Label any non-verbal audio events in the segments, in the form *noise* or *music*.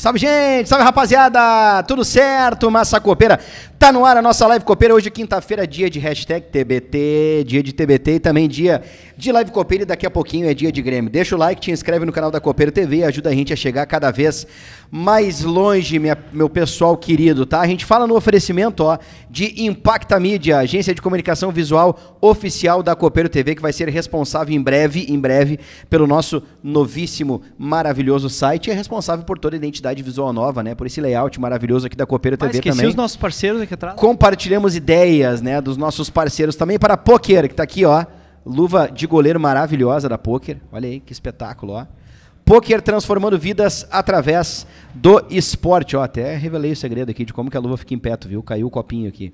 Salve, gente! Salve, rapaziada! Tudo certo? Massa Copeira. Tá no ar a nossa live copeira hoje, quinta-feira, dia de hashtag TBT, dia de TBT e também dia de live copeira e daqui a pouquinho é dia de Grêmio. Deixa o like, te inscreve no canal da Copeira TV e ajuda a gente a chegar cada vez mais longe, minha, meu pessoal querido, tá? A gente fala no oferecimento, ó, de Impacta Mídia, agência de comunicação visual oficial da Copeiro TV, que vai ser responsável em breve, em breve, pelo nosso novíssimo, maravilhoso site. É responsável por toda a identidade visual nova, né? Por esse layout maravilhoso aqui da Copeiro ah, TV esqueci também. os nossos parceiros aqui Compartilhamos ideias, né, dos nossos parceiros também para Poker, que está aqui, ó. Luva de goleiro maravilhosa da Poker. Olha aí que espetáculo, ó. Poker transformando vidas através do esporte. Ó, até revelei o segredo aqui de como que a luva fica em pé, viu? Caiu o copinho aqui.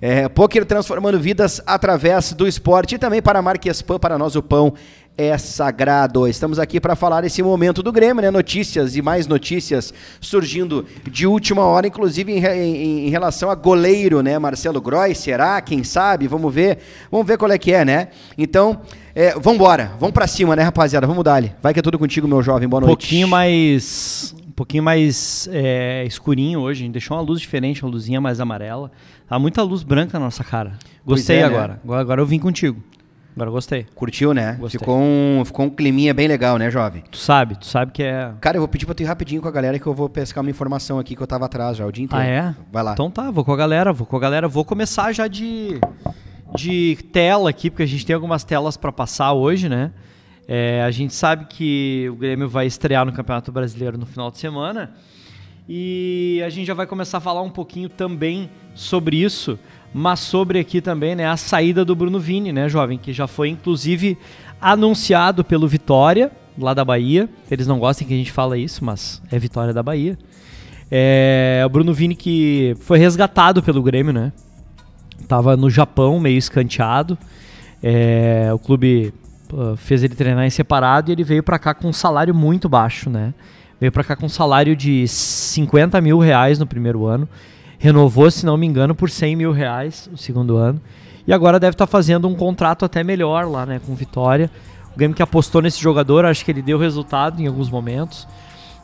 É, poker transformando vidas através do esporte e também para a Marquespan, para nós o pão é sagrado. Estamos aqui para falar esse momento do Grêmio, né? Notícias e mais notícias surgindo de última hora, inclusive em, em, em relação a goleiro, né? Marcelo Grois, será? Quem sabe? Vamos ver. Vamos ver qual é que é, né? Então, é, vambora. Vamos para cima, né, rapaziada? Vamos dali. Vai que é tudo contigo, meu jovem. Boa noite. Um pouquinho mais... Um pouquinho mais é, escurinho hoje, deixou uma luz diferente, uma luzinha mais amarela. Há tá muita luz branca na nossa cara. Gostei é, né? agora. Né? agora. Agora eu vim contigo. Agora gostei. Curtiu, né? Gostei. Ficou um, ficou um climinha bem legal, né, jovem? Tu sabe, tu sabe que é. Cara, eu vou pedir pra tu ir rapidinho com a galera que eu vou pescar uma informação aqui que eu tava atrás já o dia ah, inteiro. Ah, é? Vai lá. Então tá, vou com a galera, vou com a galera. Vou começar já de, de tela aqui, porque a gente tem algumas telas para passar hoje, né? É, a gente sabe que o Grêmio vai estrear no Campeonato Brasileiro no final de semana. E a gente já vai começar a falar um pouquinho também sobre isso mas sobre aqui também, né, a saída do Bruno Vini, né, jovem, que já foi inclusive anunciado pelo Vitória, lá da Bahia. Eles não gostam que a gente fala isso, mas é Vitória da Bahia. É, o Bruno Vini que foi resgatado pelo Grêmio, né? Tava no Japão, meio escanteado. É, o clube fez ele treinar em separado e ele veio para cá com um salário muito baixo, né? Veio para cá com um salário de 50 mil reais no primeiro ano renovou, se não me engano, por 100 mil reais o segundo ano. E agora deve estar tá fazendo um contrato até melhor lá, né, com Vitória. O Grêmio que apostou nesse jogador, acho que ele deu resultado em alguns momentos.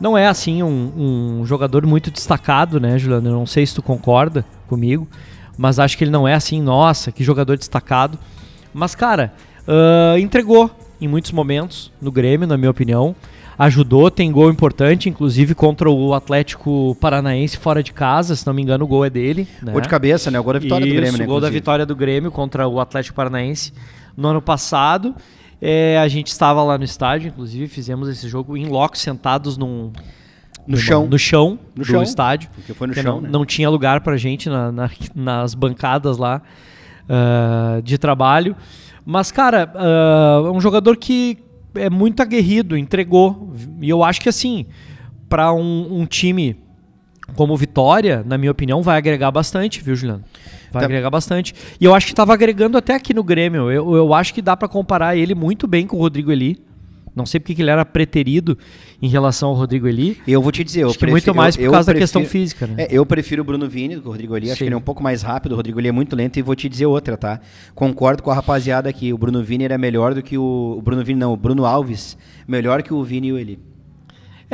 Não é assim um, um jogador muito destacado, né, Juliano? Eu não sei se tu concorda comigo, mas acho que ele não é assim, nossa, que jogador destacado. Mas, cara, uh, entregou em muitos momentos no Grêmio, na minha opinião ajudou, tem gol importante, inclusive contra o Atlético Paranaense fora de casa, se não me engano o gol é dele. Né? Gol de cabeça, né? O gol da vitória Isso, do Grêmio, né? O gol inclusive. da vitória do Grêmio contra o Atlético Paranaense no ano passado. É, a gente estava lá no estádio, inclusive fizemos esse jogo em loco, sentados num, no, no chão. No chão no do chão, estádio. Porque foi no porque chão. Não, né? não, tinha lugar pra gente na, na, nas bancadas lá uh, de trabalho. Mas, cara, uh, é um jogador que, é muito aguerrido, entregou. E eu acho que assim, para um, um time como Vitória, na minha opinião, vai agregar bastante, viu, Juliano? Vai tá. agregar bastante. E eu acho que estava agregando até aqui no Grêmio. Eu, eu acho que dá para comparar ele muito bem com o Rodrigo Eli. Não sei porque ele era preterido em relação ao Rodrigo Eli. Eu vou te dizer, eu acho prefiro, muito mais por causa prefiro, da questão física. Né? É, eu prefiro o Bruno Vini do que o Rodrigo Eli. Sim. Acho que ele é um pouco mais rápido. O Rodrigo Eli é muito lento e vou te dizer outra, tá? Concordo com a rapaziada aqui. O Bruno Vini era melhor do que o, o Bruno Vini, não, o Bruno Alves, melhor que o Vini e o Eli.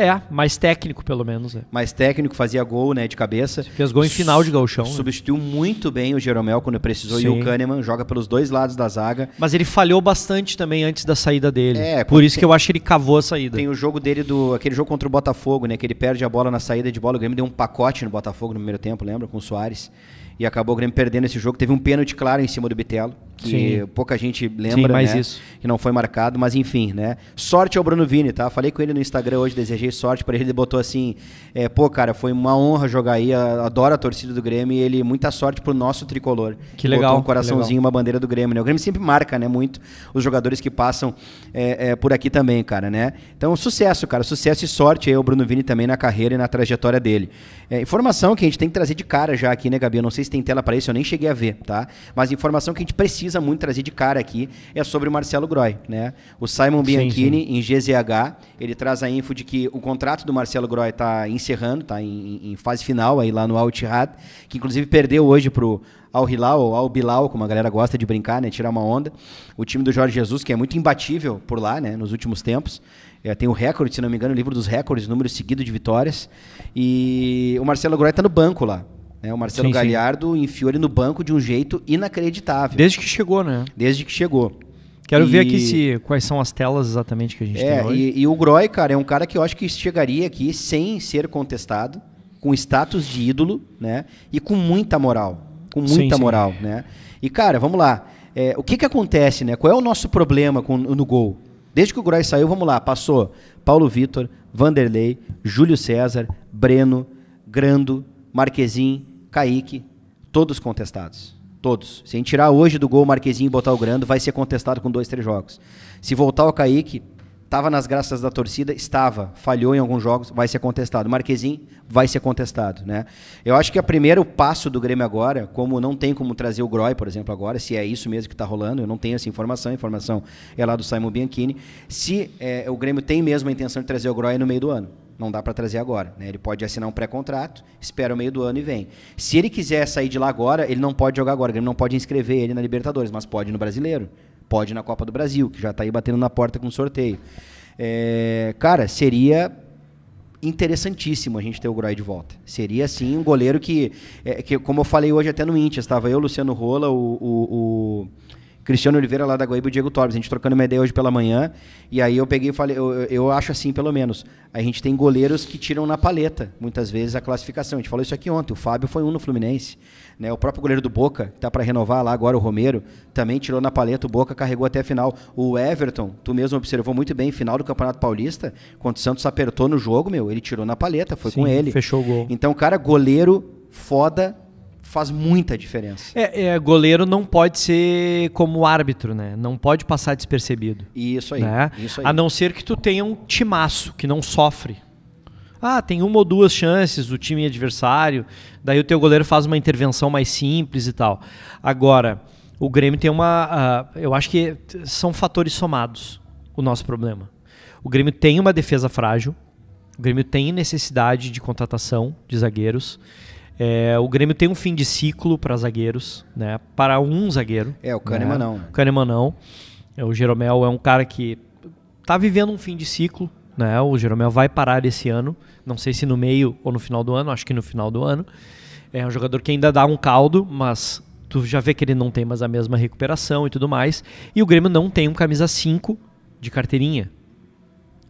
É, mais técnico pelo menos. É. Mais técnico, fazia gol né, de cabeça. Fez gol em final de gauchão. S né? Substituiu muito bem o Jeromel quando precisou Sim. e o Kahneman joga pelos dois lados da zaga. Mas ele falhou bastante também antes da saída dele. É, Por isso tem, que eu acho que ele cavou a saída. Tem o jogo dele, do aquele jogo contra o Botafogo, né, que ele perde a bola na saída de bola. O Grêmio deu um pacote no Botafogo no primeiro tempo, lembra? Com o Soares. E acabou o Grêmio perdendo esse jogo. Teve um pênalti claro em cima do Bitelo que Sim. pouca gente lembra, Sim, mais né? Isso. Que não foi marcado, mas enfim, né? Sorte ao Bruno Vini, tá? Falei com ele no Instagram hoje, desejei sorte para ele, ele botou assim, é, pô, cara, foi uma honra jogar aí, adoro a torcida do Grêmio e ele muita sorte pro nosso tricolor. Que legal. Botou um coraçãozinho, legal. uma bandeira do Grêmio, né? O Grêmio sempre marca, né, muito os jogadores que passam é, é, por aqui também, cara, né? Então, sucesso, cara, sucesso e sorte aí ao Bruno Vini também na carreira e na trajetória dele. É, informação que a gente tem que trazer de cara já aqui, né, Gabi? Eu não sei se tem tela para isso, eu nem cheguei a ver, tá? Mas informação que a gente precisa precisa muito trazer de cara aqui é sobre o Marcelo Groy. Né? O Simon Bianchini, sim, sim. em GZH, ele traz a info de que o contrato do Marcelo Groy está encerrando, está em, em, fase final aí lá no Altirat, que inclusive perdeu hoje para o Al Hilal, ou Al Bilal, como a galera gosta de brincar, né? tirar uma onda. O time do Jorge Jesus, que é muito imbatível por lá né? nos últimos tempos. É, tem o recorde, se não me engano, o livro dos recordes, número seguido de vitórias. E o Marcelo Groy está no banco lá. Né? O Marcelo sim, Galhardo sim. enfiou ele no banco de um jeito inacreditável. Desde que chegou, né? Desde que chegou. Quero e... ver aqui se, quais são as telas exatamente que a gente é, tem hoje. E, e o Groy, cara, é um cara que eu acho que chegaria aqui sem ser contestado, com status de ídolo, né? E com muita moral. Com muita sim, moral, né? E, cara, vamos lá. É, o que, que acontece, né? Qual é o nosso problema com, no gol? Desde que o Groy saiu, vamos lá, passou Paulo Vitor, Vanderlei, Júlio César, Breno, Grando, Marquezin, Kaique, todos contestados. Todos. Se a gente tirar hoje do gol o Marquezinho e botar o Grando, vai ser contestado com dois, três jogos. Se voltar o Kaique, estava nas graças da torcida, estava, falhou em alguns jogos, vai ser contestado. O Marquezinho vai ser contestado, né? Eu acho que o primeiro passo do Grêmio agora, como não tem como trazer o Groy, por exemplo, agora, se é isso mesmo que está rolando, eu não tenho essa informação, a informação é lá do Simon Bianchini, se é, o Grêmio tem mesmo a intenção de trazer o Groy no meio do ano não dá para trazer agora. Né? Ele pode assinar um pré-contrato, espera o meio do ano e vem. Se ele quiser sair de lá agora, ele não pode jogar agora, ele não pode inscrever ele na Libertadores, mas pode no Brasileiro, pode na Copa do Brasil, que já está aí batendo na porta com sorteio. É, cara, seria interessantíssimo a gente ter o Groy de volta. Seria, assim, um goleiro que, é, que como eu falei hoje até no Inter, estava eu, Luciano Rola, o, o Cristiano Oliveira lá da Guaíba e o Diego Torres. A gente trocando uma ideia hoje pela manhã. E aí eu peguei e falei, eu, eu acho assim, pelo menos. A gente tem goleiros que tiram na paleta, muitas vezes, a classificação. A gente falou isso aqui ontem. O Fábio foi um no Fluminense. Né? O próprio goleiro do Boca, que está para renovar lá agora, o Romero, também tirou na paleta. O Boca carregou até a final. O Everton, tu mesmo observou muito bem, final do Campeonato Paulista, quando o Santos apertou no jogo, meu, ele tirou na paleta, foi Sim, com ele. Fechou o gol. Então, cara, goleiro foda faz muita diferença. É, é, goleiro não pode ser como árbitro, né? Não pode passar despercebido. Isso aí, né? isso aí. A não ser que tu tenha um timaço que não sofre. Ah, tem uma ou duas chances o time adversário, daí o teu goleiro faz uma intervenção mais simples e tal. Agora, o Grêmio tem uma. Uh, eu acho que são fatores somados o nosso problema. O Grêmio tem uma defesa frágil, o Grêmio tem necessidade de contratação de zagueiros. É, o Grêmio tem um fim de ciclo para zagueiros, né? Para um zagueiro. É, o Kahneman né? não. O Kahneman não. É, o Jeromel é um cara que tá vivendo um fim de ciclo, né? O Jeromel vai parar esse ano, não sei se no meio ou no final do ano, acho que no final do ano. É um jogador que ainda dá um caldo, mas tu já vê que ele não tem mais a mesma recuperação e tudo mais. E o Grêmio não tem um camisa 5 de carteirinha,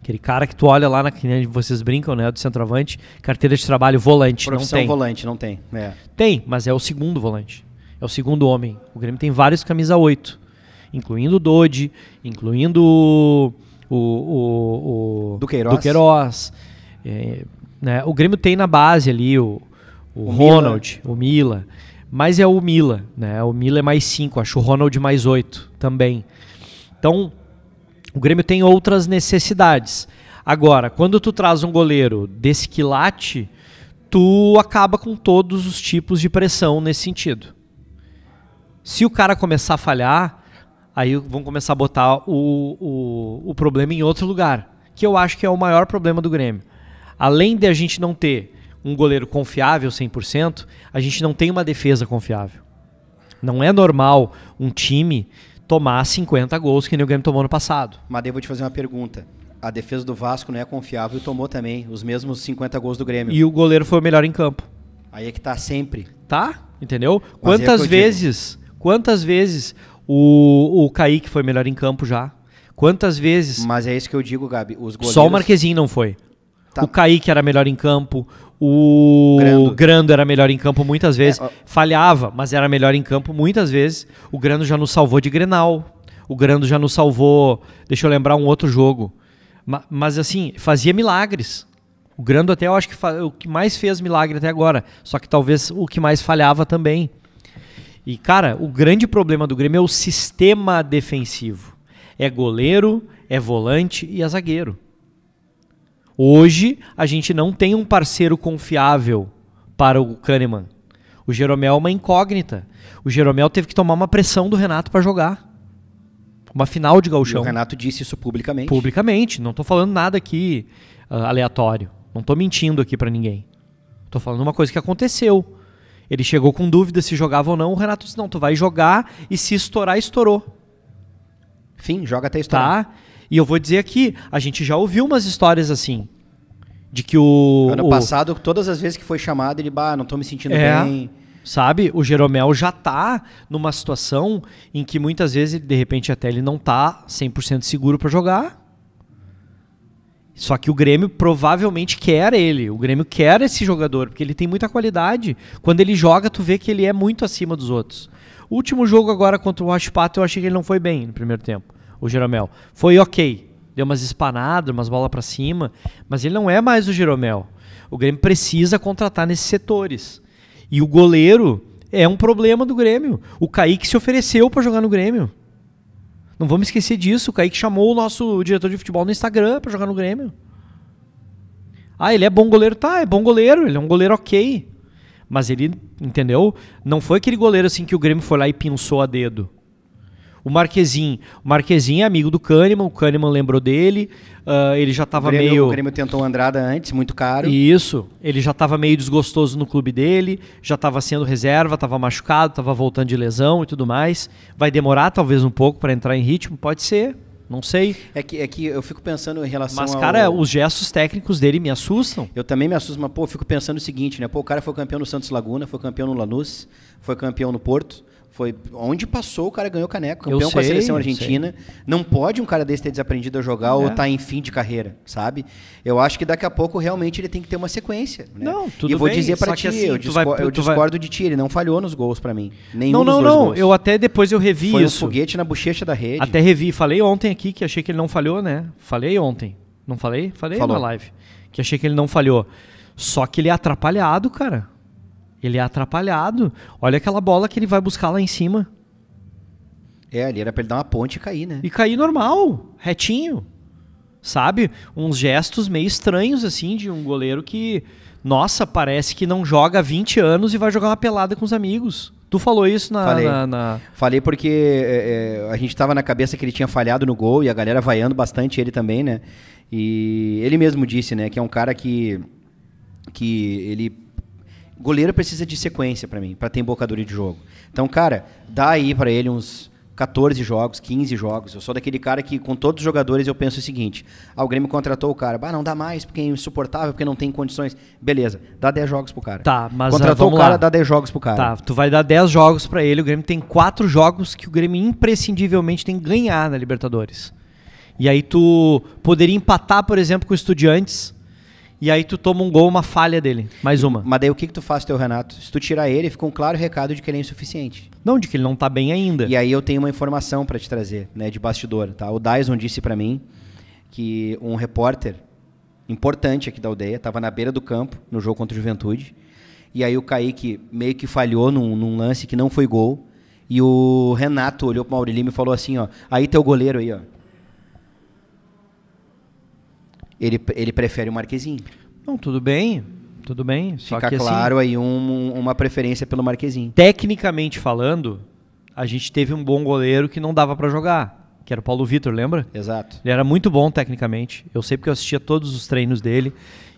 Aquele cara que tu olha lá na que vocês brincam, né? Do centroavante, carteira de trabalho, volante. Profissão não tem. volante, não tem. É. Tem, mas é o segundo volante. É o segundo homem. O Grêmio tem vários camisa 8. Incluindo o Dodi, incluindo o. o, o, o Duqueiroz. Duqueiroz. É, né? O Grêmio tem na base ali o, o, o Ronald, Mila. o Mila. Mas é o Mila, né? O Mila é mais 5, acho o Ronald mais 8 também. Então, o Grêmio tem outras necessidades. Agora, quando tu traz um goleiro desse quilate, tu acaba com todos os tipos de pressão nesse sentido. Se o cara começar a falhar, aí vão começar a botar o, o, o problema em outro lugar, que eu acho que é o maior problema do Grêmio. Além de a gente não ter um goleiro confiável 100%, a gente não tem uma defesa confiável. Não é normal um time tomar 50 gols que o Grêmio tomou no passado. Mas devo te fazer uma pergunta. A defesa do Vasco não é confiável e tomou também os mesmos 50 gols do Grêmio. E o goleiro foi o melhor em campo. Aí é que tá sempre. Tá? Entendeu? Mas é quantas é vezes, quantas vezes o, o Kaique foi melhor em campo já? Quantas vezes? Mas é isso que eu digo, Gabi. Goleiros... Só o Marquezinho não foi. Tá. O Kaique era melhor em campo. O Grando. Grando. era melhor em campo muitas é, vezes. É, Falhava, mas era melhor em campo muitas vezes. O Grando já nos salvou de Grenal. O Grando já nos salvou. Deixa eu lembrar um outro jogo. Mas, mas assim, fazia milagres. O Grando até eu acho que o que mais fez milagre até agora. Só que talvez o que mais falhava também. E, cara, o grande problema do Grêmio é o sistema defensivo. É goleiro, é volante e é zagueiro. Hoje, a gente não tem um parceiro confiável para o Kahneman. O Jeromel é uma incógnita. O Jeromel teve que tomar uma pressão do Renato para jogar. Uma final de gauchão. E o Renato disse isso publicamente. Publicamente. Não estou falando nada aqui uh, aleatório. Não estou mentindo aqui para ninguém. Estou falando uma coisa que aconteceu. Ele chegou com dúvida se jogava ou não. O Renato disse: não, tu vai jogar e se estourar, estourou. Fim, joga até estourar. Tá? E eu vou dizer aqui, a gente já ouviu umas histórias assim. De que o. Ano o, passado, todas as vezes que foi chamado, ele, bah, não tô me sentindo é, bem. Sabe? O Jeromel já tá numa situação em que muitas vezes, de repente, até ele não tá 100% seguro para jogar. Só que o Grêmio provavelmente quer ele. O Grêmio quer esse jogador, porque ele tem muita qualidade. Quando ele joga, tu vê que ele é muito acima dos outros. O último jogo agora contra o Raspato, eu achei que ele não foi bem no primeiro tempo o Jeromel. Foi ok. Deu umas espanadas, umas bolas para cima, mas ele não é mais o Jeromel. O Grêmio precisa contratar nesses setores. E o goleiro é um problema do Grêmio. O Kaique se ofereceu para jogar no Grêmio. Não vamos esquecer disso. O Kaique chamou o nosso diretor de futebol no Instagram para jogar no Grêmio. Ah, ele é bom goleiro? Tá, é bom goleiro. Ele é um goleiro ok. Mas ele, entendeu? Não foi aquele goleiro assim que o Grêmio foi lá e pinçou a dedo. O Marquezin. O Marquezin é amigo do Kahneman, o Kahneman lembrou dele. Uh, ele já estava meio. O Grêmio tentou o Andrada antes, muito caro. Isso. Ele já estava meio desgostoso no clube dele, já estava sendo reserva, estava machucado, estava voltando de lesão e tudo mais. Vai demorar talvez um pouco para entrar em ritmo, pode ser. Não sei. É que, é que eu fico pensando em relação Mas, cara, ao... os gestos técnicos dele me assustam. Eu também me assusto, mas, pô, eu fico pensando o seguinte, né? Pô, o cara foi campeão no Santos Laguna, foi campeão no Lanús, foi campeão no Porto foi onde passou, o cara ganhou caneco, campeão sei, com a seleção argentina. Não pode um cara desse ter desaprendido a jogar é. ou estar tá em fim de carreira, sabe? Eu acho que daqui a pouco realmente ele tem que ter uma sequência. Né? Não, tudo E eu vou bem, dizer para ti, assim, eu, vai, eu discordo vai... de ti, ele não falhou nos gols para mim. Nenhum não, não, não. Gols. Eu até depois eu revi Foi isso. Foi um foguete na bochecha da rede. Até revi. Falei ontem aqui que achei que ele não falhou, né? Falei ontem. Não falei? Falei Falou. na live. Que achei que ele não falhou. Só que ele é atrapalhado, cara. Ele é atrapalhado. Olha aquela bola que ele vai buscar lá em cima. É, ali era pra ele dar uma ponte e cair, né? E cair normal, retinho. Sabe? Uns gestos meio estranhos, assim, de um goleiro que, nossa, parece que não joga há 20 anos e vai jogar uma pelada com os amigos. Tu falou isso na. Falei, na, na... Falei porque é, é, a gente tava na cabeça que ele tinha falhado no gol e a galera vaiando bastante ele também, né? E ele mesmo disse, né, que é um cara que. que ele Goleiro precisa de sequência para mim, para ter embocadura de jogo. Então, cara, dá aí para ele uns 14 jogos, 15 jogos. Eu sou daquele cara que, com todos os jogadores, eu penso o seguinte: ah, o Grêmio contratou o cara, ah, não dá mais, porque é insuportável, porque não tem condições. Beleza, dá 10 jogos pro cara. Tá, mas. Contratou ah, o cara, lá. dá 10 jogos pro cara. Tá, tu vai dar 10 jogos para ele. O Grêmio tem 4 jogos que o Grêmio imprescindivelmente tem que ganhar na Libertadores. E aí tu poderia empatar, por exemplo, com o Estudiantes e aí tu toma um gol, uma falha dele. Mais uma. Mas daí o que, que tu faz, teu Renato? Se tu tirar ele, fica um claro recado de que ele é insuficiente. Não, de que ele não tá bem ainda. E aí eu tenho uma informação para te trazer, né, de bastidor, tá? O Dyson disse para mim que um repórter importante aqui da aldeia tava na beira do campo, no jogo contra o Juventude, e aí o Kaique meio que falhou num, num lance que não foi gol, e o Renato olhou pro Maurilim e falou assim, ó, aí teu goleiro aí, ó, ele, ele prefere o Marquezinho. Não, tudo bem. Tudo bem. Fica que, assim claro assim, aí um, uma preferência pelo Marquezinho. Tecnicamente falando, a gente teve um bom goleiro que não dava para jogar, que era o Paulo Vitor, lembra? Exato. Ele era muito bom tecnicamente. Eu sei porque eu assistia todos os treinos dele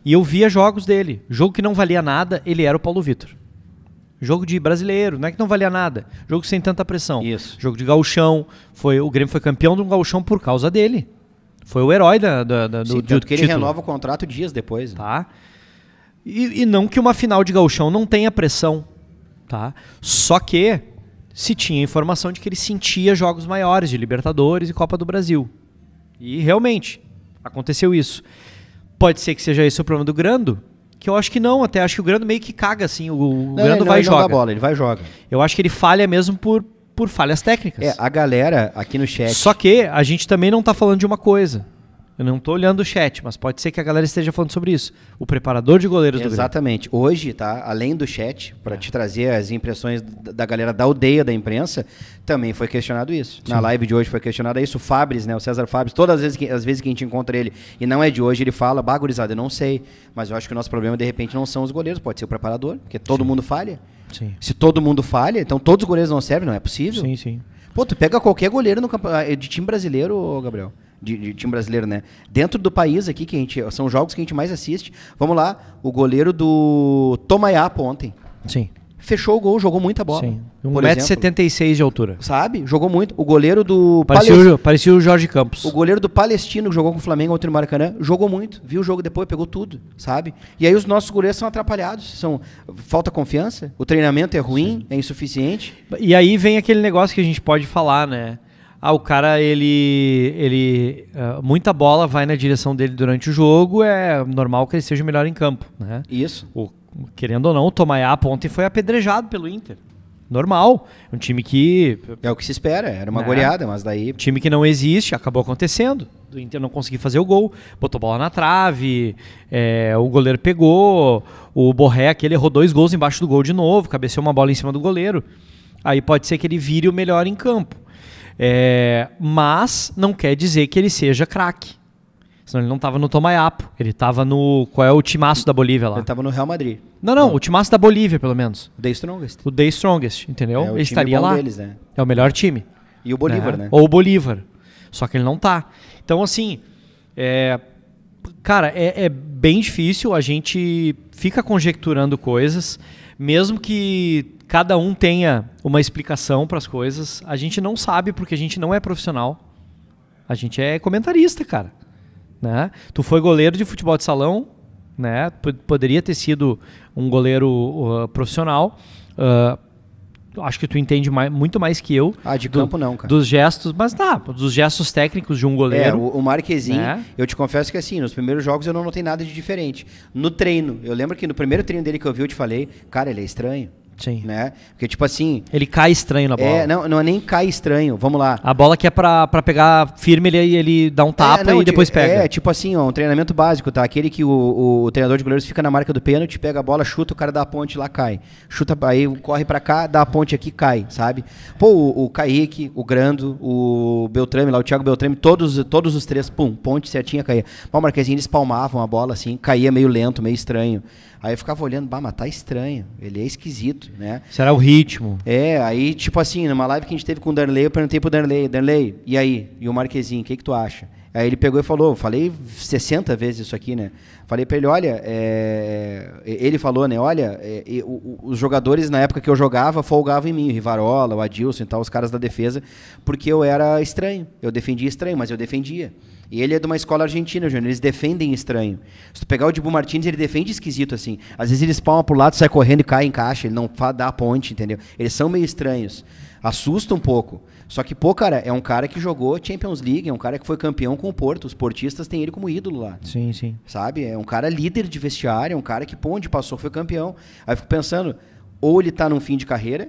e eu via jogos dele. Jogo que não valia nada, ele era o Paulo Vitor. Jogo de brasileiro, não é que não valia nada. Jogo sem tanta pressão. Isso. Jogo de gauchão, foi o Grêmio foi campeão de um gauchão por causa dele. Foi o herói da, da, da Sim, do, que ele renova o contrato dias depois. Né? Tá. E, e, não que uma final de gauchão não tenha pressão, tá? Só que se tinha informação de que ele sentia jogos maiores de Libertadores e Copa do Brasil. E realmente aconteceu isso. Pode ser que seja esse o problema do Grando, que eu acho que não, até acho que o Grando meio que caga assim, o, o não, Grando vai e joga. Não dá bola, ele vai e joga. Eu acho que ele falha mesmo por por falhas técnicas. É, a galera aqui no chat. Só que a gente também não está falando de uma coisa. Eu não estou olhando o chat, mas pode ser que a galera esteja falando sobre isso. O preparador de goleiros Exatamente. do Grêmio. Exatamente. Hoje, tá? Além do chat, para é. te trazer as impressões da galera da aldeia da imprensa, também foi questionado isso. Sim. Na live de hoje foi questionado isso. O Fabris, né? O César Fabris, todas as vezes, que, as vezes que a gente encontra ele e não é de hoje, ele fala, bagurizado, eu não sei. Mas eu acho que o nosso problema, de repente, não são os goleiros, pode ser o preparador, porque todo sim. mundo falha. Sim. Se todo mundo falha, então todos os goleiros não servem, não é possível? Sim, sim. Pô, tu pega qualquer goleiro no, ah, de time brasileiro, Gabriel de, de, time brasileiro, né? Dentro do país aqui, que a gente. São jogos que a gente mais assiste. Vamos lá, o goleiro do Tomayapo ontem. Sim. Fechou o gol, jogou muita bola. Sim. 1,76m de altura. Sabe? Jogou muito. O goleiro do. Parecia, Palest... o, parecia o Jorge Campos. O goleiro do Palestino, que jogou com o Flamengo ontem no Maracanã, jogou muito. Viu o jogo depois, pegou tudo, sabe? E aí os nossos goleiros são atrapalhados. São... Falta confiança, o treinamento é ruim, Sim. é insuficiente. E aí vem aquele negócio que a gente pode falar, né? ah, o cara, ele. ele uh, muita bola vai na direção dele durante o jogo, é normal que ele seja melhor em campo. Né? Isso. O, querendo ou não, o Tomaiá ontem foi apedrejado pelo Inter. Normal. Um time que. É o que se espera, era uma né? goleada, mas daí. Time que não existe, acabou acontecendo. O Inter não conseguiu fazer o gol, botou bola na trave, é, o goleiro pegou, o Borré, aquele errou dois gols embaixo do gol de novo, cabeceou uma bola em cima do goleiro. Aí pode ser que ele vire o melhor em campo. É, mas não quer dizer que ele seja craque. Senão ele não estava no Tomayapo. Ele estava no. Qual é o timaço da Bolívia lá? Ele estava no Real Madrid. Não, não, não, o timaço da Bolívia, pelo menos. O The Strongest. O The Strongest, entendeu? É, ele estaria lá. Deles, né? É o melhor time. E o Bolívar, né? né? Ou o Bolívar. Só que ele não tá. Então, assim. É, cara, é, é bem difícil. A gente fica conjecturando coisas. Mesmo que cada um tenha uma explicação para as coisas. A gente não sabe porque a gente não é profissional. A gente é comentarista, cara. Né? Tu foi goleiro de futebol de salão, né? P poderia ter sido um goleiro uh, profissional. Uh, acho que tu entende mais, muito mais que eu. Ah, de do, campo não, cara. Dos gestos, mas tá, dos gestos técnicos de um goleiro. É, o, o né? eu te confesso que assim, nos primeiros jogos eu não notei nada de diferente. No treino, eu lembro que no primeiro treino dele que eu vi, eu te falei, cara, ele é estranho. Sim. Né? Porque, tipo assim. Ele cai estranho na é, bola. É, não, não é nem cai estranho. Vamos lá. A bola que é pra, pra pegar firme, ele, ele dá um é, tapa é, não, e depois é, pega. É, tipo assim, ó, um treinamento básico, tá? Aquele que o, o, treinador de goleiros fica na marca do pênalti, pega a bola, chuta, o cara dá a ponte lá, cai. Chuta, aí corre pra cá, dá a ponte aqui, cai, sabe? Pô, o, o Kaique, o Grando, o Beltrame, lá, o Thiago Beltrame, todos, todos os três, pum, ponte certinha, caía. Pô, o Marquezinho, eles palmavam a bola assim, caía meio lento, meio estranho. Aí eu ficava olhando, bah, mas tá estranho, ele é esquisito, né? Será o ritmo? É, aí, tipo assim, numa live que a gente teve com o Darley, eu perguntei pro Darley, Darley, e aí? E o Marquezinho, o que, que tu acha? Aí ele pegou e falou, falei 60 vezes isso aqui, né? Falei para ele, olha, é... ele falou, né? Olha, é... os jogadores na época que eu jogava folgavam em mim, o Rivarola, o Adilson e tal, os caras da defesa, porque eu era estranho. Eu defendia estranho, mas eu defendia. E ele é de uma escola argentina, Júnior. Eles defendem estranho. Se tu pegar o Dibu Martins, ele defende esquisito, assim. Às vezes ele espalma pro lado, sai correndo e cai em caixa. Ele não dá a ponte, entendeu? Eles são meio estranhos. Assusta um pouco. Só que, pô, cara, é um cara que jogou Champions League, é um cara que foi campeão com o Porto. Os portistas têm ele como ídolo lá. Sim, sim. Sabe? É um cara líder de vestiário, é um cara que, pô, onde passou foi campeão. Aí eu fico pensando, ou ele tá num fim de carreira,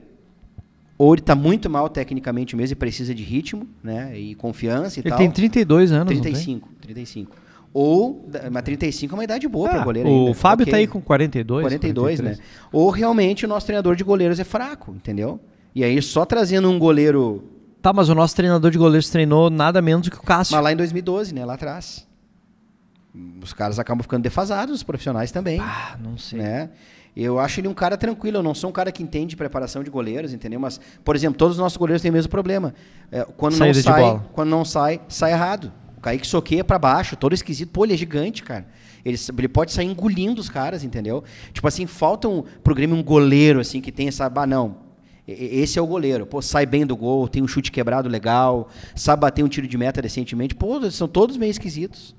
ou ele está muito mal tecnicamente mesmo e precisa de ritmo, né? E confiança e ele tal. Ele tem 32 anos, 35, não tem? 35. Ou, mas 35 é uma idade boa ah, para goleiro. O ainda. Fábio tá okay. aí com 42. 42, 43. né? Ou realmente o nosso treinador de goleiros é fraco, entendeu? E aí só trazendo um goleiro. Tá, mas o nosso treinador de goleiros treinou nada menos do que o Cássio. Mas lá em 2012, né? Lá atrás. Os caras acabam ficando defasados, os profissionais também. Ah, não sei. Né? Eu acho ele um cara tranquilo, eu não sou um cara que entende preparação de goleiros, entendeu? Mas, por exemplo, todos os nossos goleiros têm o mesmo problema. É, quando Saída não sai, quando não sai, sai errado. O Kaique soqueia para baixo, todo esquisito. Pô, ele é gigante, cara. Ele, ele, pode sair engolindo os caras, entendeu? Tipo assim, falta um, pro Grêmio um goleiro, assim, que tem essa. Ah, não. Esse é o goleiro. Pô, sai bem do gol, tem um chute quebrado legal, sabe bater um tiro de meta decentemente. Pô, são todos meio esquisitos.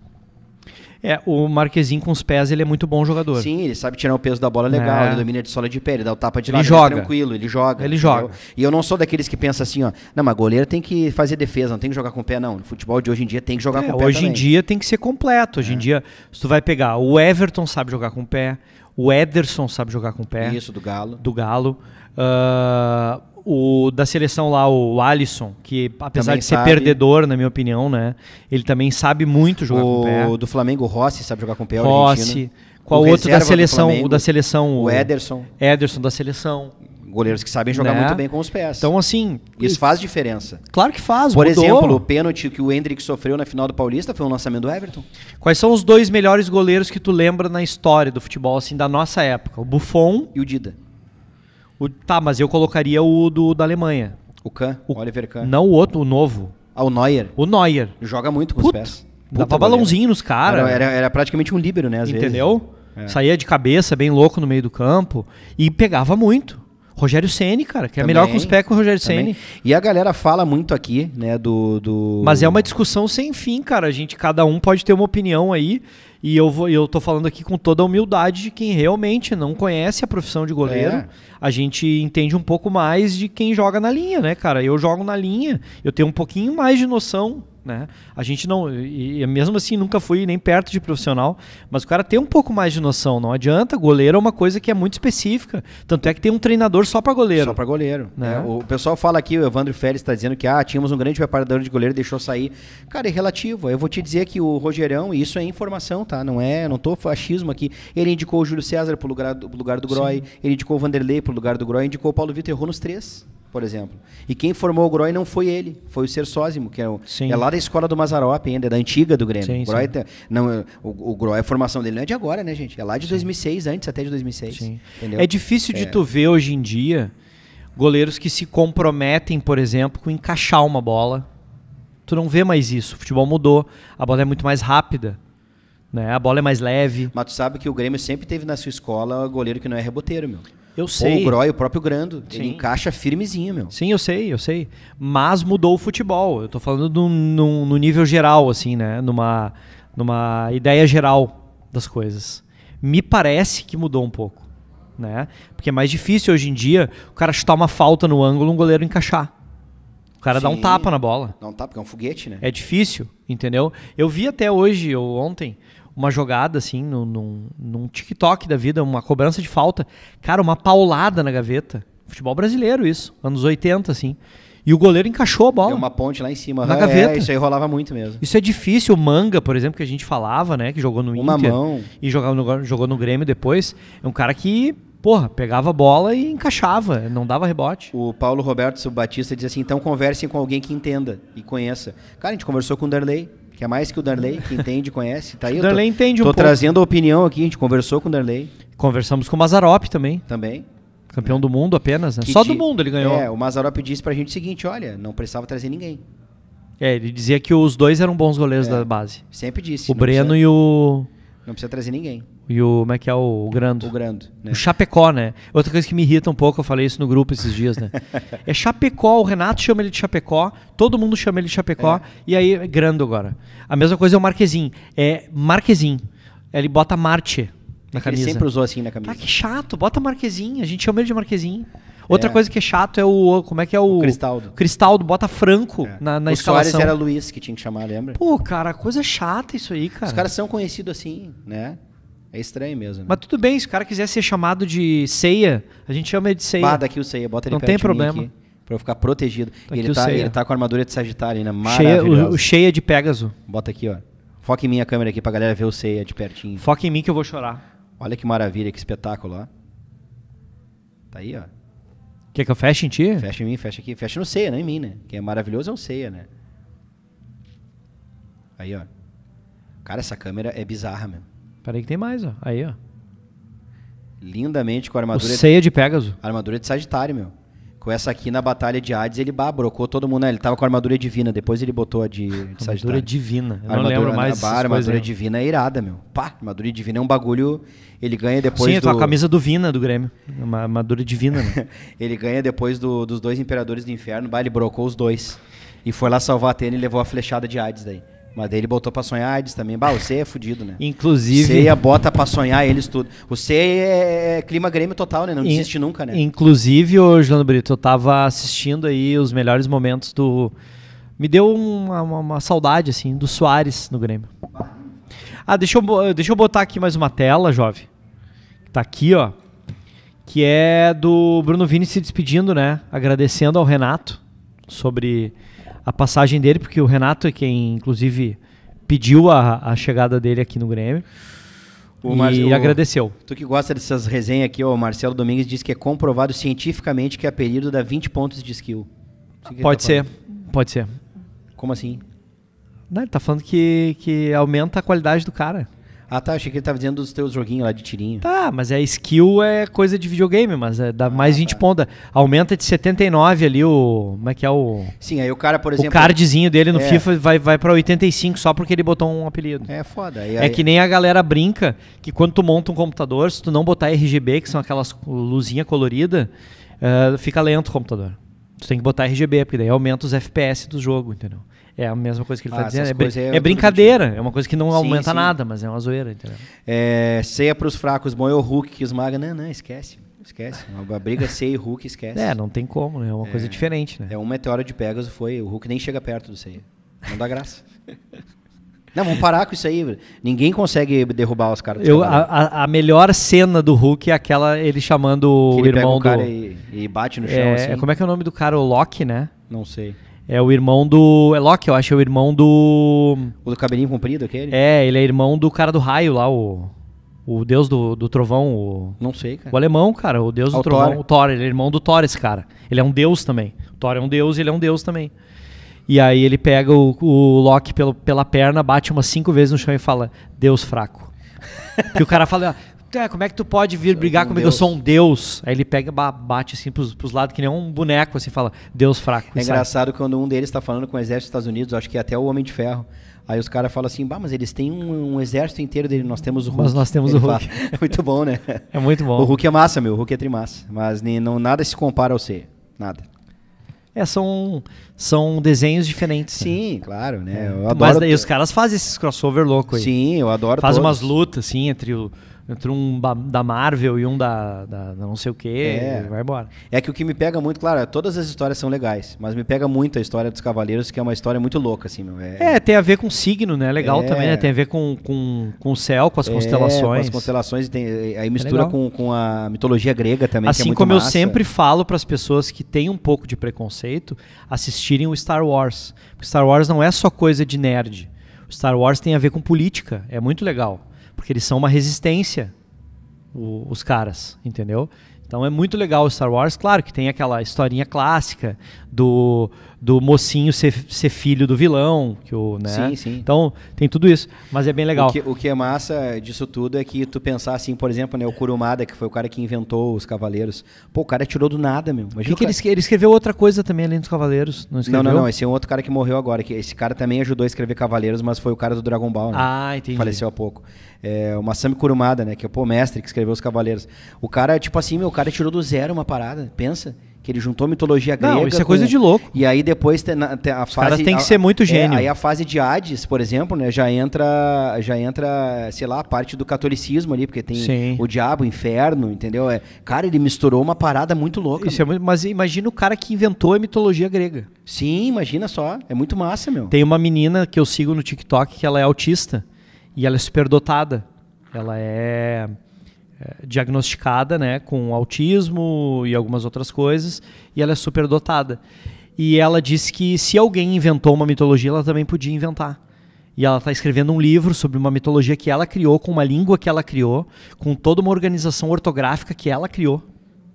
É, o Marquezinho com os pés, ele é muito bom jogador. Sim, ele sabe tirar o peso da bola é legal, é. ele domina de sola de pé, ele dá o tapa de ele lado, é joga. Ele tranquilo, ele joga. Ele entendeu? joga. E eu não sou daqueles que pensa assim, ó, não, mas goleiro tem que fazer defesa, não tem que jogar com o pé não. No futebol de hoje em dia tem que jogar é, com o pé Hoje também. em dia tem que ser completo. Hoje é. em dia, se tu vai pegar, o Everton sabe jogar com o pé, o Ederson sabe jogar com o pé. Isso, do Galo. Do Galo. Uh, o da seleção lá, o Alisson, que apesar também de ser sabe. perdedor, na minha opinião, né? Ele também sabe muito jogar o com o pé. O do Flamengo, Rossi, sabe jogar com o pé, Rossi. Argentino. Qual o outro da seleção? Flamengo, o da seleção. O Ederson. Ederson da seleção. Goleiros que sabem jogar né? muito bem com os pés. Então, assim. Isso e... faz diferença. Claro que faz. Por mudou. exemplo, o pênalti que o Hendrick sofreu na final do Paulista foi um lançamento do Everton. Quais são os dois melhores goleiros que tu lembra na história do futebol, assim, da nossa época? O Buffon. E o Dida. O, tá, mas eu colocaria o do da Alemanha. O Kahn, o Oliver Kahn. Não o outro, o novo. Ah, o Neuer. O Neuer. Joga muito com Puta, os pés. Puta dava balãozinho nos caras. Era, era, era, praticamente um líbero, né? Às Entendeu? Vezes. É. Saía de cabeça, bem louco no meio do campo. E pegava muito. Rogério Ceni, cara, que também, é melhor com os pés que o Rogério Ceni. E a galera fala muito aqui, né, do, do Mas é uma discussão sem fim, cara. A gente cada um pode ter uma opinião aí e eu, vou, eu tô falando aqui com toda a humildade de quem realmente não conhece a profissão de goleiro. É. A gente entende um pouco mais de quem joga na linha, né, cara? Eu jogo na linha, eu tenho um pouquinho mais de noção né? A gente não, e, mesmo assim nunca fui nem perto de profissional, mas o cara tem um pouco mais de noção, não adianta. Goleiro é uma coisa que é muito específica, tanto é que tem um treinador só para goleiro. Só para goleiro, né? É, o pessoal fala aqui, o Evandro Félix está dizendo que ah, tínhamos um grande preparador de goleiro, deixou sair. Cara, é relativo. Eu vou te dizer que o Rogerão, e isso é informação, tá? Não é, não tô achismo aqui. Ele indicou o Júlio César pro lugar do, pro lugar do Groy, ele indicou o Vanderlei pro lugar do Groy, indicou o Paulo Vitor errou nos três por exemplo. E quem formou o Groy não foi ele, foi o Ser Sósimo, que é, o, é, lá da escola do Mazarop ainda, é da antiga do Grêmio. Sim, o, Groy não, é, o, o, Groy, a formação dele não é de agora, né, gente? É lá de sim. 2006, antes até de 2006. É difícil de é. tu ver hoje em dia goleiros que se comprometem, por exemplo, com encaixar uma bola. Tu não vê mais isso. O futebol mudou, a bola é muito mais rápida. Né? A bola é mais leve. Mas tu sabe que o Grêmio sempre teve na sua escola goleiro que não é reboteiro, meu. Eu sei. Ou o Groy, o próprio Grando. Sim. Ele encaixa firmezinho, meu. Sim, eu sei, eu sei. Mas mudou o futebol. Eu tô falando no, no, no nível geral, assim, né? Numa, numa ideia geral das coisas. Me parece que mudou um pouco, né? Porque é mais difícil hoje em dia o cara chutar uma falta no ângulo um goleiro encaixar. O cara Sim, dá um tapa na bola. Dá um tapa, porque é um foguete, né? É difícil, entendeu? Eu vi até hoje, ou ontem, uma jogada, assim, num, num, num TikTok da vida, uma cobrança de falta. Cara, uma paulada na gaveta. Futebol brasileiro, isso. Anos 80, assim. E o goleiro encaixou a bola. Deu uma ponte lá em cima. Na ah, gaveta. É, isso aí rolava muito mesmo. Isso é difícil. O Manga, por exemplo, que a gente falava, né? Que jogou no uma Inter. Mão. E jogava no, jogou no Grêmio depois. É um cara que, porra, pegava a bola e encaixava. Não dava rebote. O Paulo Roberto Batista diz assim, então conversem com alguém que entenda e conheça. Cara, a gente conversou com o Darley que é mais que o Darley, que entende, conhece. Tá aí, o Darley tô, entende tô um pouco. Tô trazendo a opinião aqui, a gente conversou com o Darley. Conversamos com o Mazarop também. Também. Campeão é. do mundo apenas, né? Só do mundo ele ganhou. É, o Mazarop disse pra gente o seguinte, olha, não precisava trazer ninguém. É, ele dizia que os dois eram bons goleiros é, da base. Sempre disse. O Breno precisa... e o... Não precisa trazer ninguém. E o, como é que é o, o Grando? O Grando. Né? O Chapecó, né? Outra coisa que me irrita um pouco, eu falei isso no grupo esses dias, né? *laughs* é Chapecó, o Renato chama ele de Chapecó, todo mundo chama ele de Chapecó, é. e aí é Grando agora. A mesma coisa é o Marquezinho. É Marquezinho. Ele bota Marte na camisa. Ele sempre usou assim na camisa. Ah, que chato, bota Marquezinho. A gente chama ele de Marquezinho. Outra é. coisa que é chato é o. Como é que é o. o Cristaldo. Cristaldo, bota Franco é. na, na o escalação. Soares era Luiz que tinha que chamar, lembra? Pô, cara, coisa chata isso aí, cara. Os caras são conhecidos assim, né? É estranho mesmo. Né? Mas tudo bem, se o cara quiser ser chamado de ceia, a gente chama ele de ceia. Ah, daqui o ceia, bota ele Não tem problema. Aqui, pra eu ficar protegido. Daqui ele tá, ele tá com a armadura de Sagitário ainda, cheia, cheia de Pégaso. Bota aqui, ó. Foca em mim a câmera aqui pra galera ver o ceia de pertinho. Foca em mim que eu vou chorar. Olha que maravilha, que espetáculo, ó. Tá aí, ó. Quer que eu feche em ti? Fecha em mim, fecha aqui. Fecha no ceia, não em mim, né? Quem é maravilhoso é o ceia, né? Aí, ó. Cara, essa câmera é bizarra mesmo. Peraí que tem mais, ó. Aí, ó. Lindamente com a armadura. O ceia é de Pégaso. Armadura é de Sagitário, meu. Com essa aqui na Batalha de Hades, ele brocou todo mundo. Né? Ele tava com a armadura divina, depois ele botou a de, *laughs* de Sagitário. Armadura divina. Eu armadura, não lembro mais. Bar, armadura divina é irada, meu. Pá, armadura divina é um bagulho. Ele ganha depois. Sim, do... a camisa do Vina do Grêmio. Uma armadura divina, né? *laughs* ele ganha depois do, dos dois imperadores do inferno. Bah, ele brocou os dois. E foi lá salvar a Atena e levou a flechada de Hades daí. Mas daí ele botou pra sonhar eles também. Bah, o C é fudido, né? Inclusive. Ceia bota pra sonhar eles tudo. O C é, é clima Grêmio total, né? Não existe desiste nunca, né? Inclusive, ô Juliano Brito, eu tava assistindo aí os melhores momentos do. Me deu uma, uma, uma saudade, assim, do Soares no Grêmio. Ah, deixa eu, deixa eu botar aqui mais uma tela, jovem. Tá aqui, ó. Que é do Bruno Vini se despedindo, né? Agradecendo ao Renato sobre a passagem dele, porque o Renato é quem, inclusive, pediu a, a chegada dele aqui no Grêmio. O Mar... e o... agradeceu. Tu que gosta dessas resenhas aqui, o Marcelo Domingues diz que é comprovado cientificamente que é a período dá 20 pontos de skill. Tá pode tá ser, pode ser. Como assim? Não, ele tá falando que, que aumenta a qualidade do cara. Ah, tá. Achei que ele estava dizendo dos teus joguinhos lá de tirinho. Tá, mas é skill é coisa de videogame, mas é, dá ah, mais 20 tá. pontos. Aumenta de 79 ali o. Como é que é o. Sim, aí o cara, por exemplo. O cardzinho dele no é. FIFA vai, vai pra 85 só porque ele botou um apelido. É foda. Aí, é aí... que nem a galera brinca que quando tu monta um computador, se tu não botar RGB, que são aquelas luzinha colorida, uh, fica lento o computador. Tu tem que botar RGB, porque daí aumenta os FPS do jogo, entendeu? É a mesma coisa que ele está ah, dizendo. É, é, é brincadeira. Tipo. É uma coisa que não sim, aumenta sim. nada, mas é uma zoeira, entendeu? É, ceia para os fracos. Bom é o Hulk que esmaga. Não, não, esquece. Esquece. Uma briga ceia e Hulk, esquece. É, não tem como, né? É uma é, coisa diferente, né? É um meteoro de Pegasus foi. O Hulk nem chega perto do ceia. Não dá graça. *laughs* Não, vamos parar com isso aí. Ninguém consegue derrubar os caras. Eu, a, a, melhor cena do Hulk é aquela ele chamando que o ele irmão pega cara E, e bate no chão. É, assim. Como é que é o nome do cara? O Loki, né? Não sei. É o irmão do. É Loki, eu acho, é o irmão do. O do cabelinho comprido aquele? É, ele é irmão do cara do raio lá, o. O deus do, do trovão, o. Não sei, cara. O alemão, cara, o deus ah, do o trovão. Thor. O Thor, ele é irmão do Thor, esse cara. Ele é um deus também. O Thor é um deus e ele é um deus também. E aí ele pega o, o Loki pelo, pela perna, bate umas cinco vezes no chão e fala: Deus fraco. Porque *laughs* o cara fala, é, como é que tu pode vir brigar comigo? Deus. Eu sou um deus. Aí ele pega, bate assim pros, pros lados, que nem um boneco, assim, fala, deus fraco. É engraçado sai. quando um deles está falando com o exército dos Estados Unidos, acho que é até o Homem de Ferro. Aí os caras falam assim, bah, mas eles têm um, um, exército inteiro dele, nós temos o Hulk. Mas nós temos ele o Hulk. Fala, *laughs* muito bom, né? É muito bom. O Hulk é massa, meu, o Hulk é trimassa. Mas nem, não, nada se compara ao C, nada. É, são, são desenhos diferentes. Sim, né? claro, né? Eu Mas os caras fazem esses crossover louco aí. Sim, eu adoro. Faz todos. umas lutas, assim, entre o, entre um da Marvel e um da, da não sei o que, é. vai embora. É que o que me pega muito, claro, é, todas as histórias são legais, mas me pega muito a história dos Cavaleiros, que é uma história muito louca, assim, meu. É, é tem a ver com signo, né? Legal é. também, né? Tem a ver com, com, com o céu, com as é, constelações. Com as constelações, tem, aí é mistura com, com a mitologia grega também. Assim como massa. eu sempre falo para as pessoas que têm um pouco de preconceito assistirem o Star Wars. Porque Star Wars não é só coisa de nerd. O Star Wars tem a ver com política, é muito legal. Porque eles são uma resistência, o, os caras, entendeu? Então é muito legal o Star Wars, claro que tem aquela historinha clássica do, do mocinho ser, ser filho do vilão. Que o, né? Sim, sim. Então, tem tudo isso. Mas é bem legal. O que, o que é massa disso tudo é que tu pensar assim, por exemplo, né, o Kurumada, que foi o cara que inventou os Cavaleiros. Pô, o cara tirou do nada, meu. Imagina que, que ele, escreveu, ele, escreveu outra coisa também além dos Cavaleiros. Não, escreveu? não, não, não. Esse é um outro cara que morreu agora. Que esse cara também ajudou a escrever Cavaleiros, mas foi o cara do Dragon Ball. Né? Ah, entendi. Faleceu há pouco. É, o Masami Kurumada, né? Que é o pô, mestre que escreveu os Cavaleiros. O cara, tipo assim, meu, o cara tirou do zero uma parada. Pensa que ele juntou mitologia grega. Não, isso é coisa com... de louco. E aí depois tem, a Os fase. Cara tem que ser muito é, gênio. É, aí a fase de Hades, por exemplo, né, já entra, já entra, sei lá, a parte do catolicismo ali, porque tem Sim. o diabo, o inferno, entendeu? É, cara, ele misturou uma parada muito louca. Isso é muito, mas imagina o cara que inventou a mitologia grega. Sim, imagina só, é muito massa, meu. Tem uma menina que eu sigo no TikTok que ela é autista e ela é superdotada. Ela é é, diagnosticada né, com autismo e algumas outras coisas, e ela é super dotada. E ela disse que se alguém inventou uma mitologia, ela também podia inventar. E ela está escrevendo um livro sobre uma mitologia que ela criou, com uma língua que ela criou, com toda uma organização ortográfica que ela criou.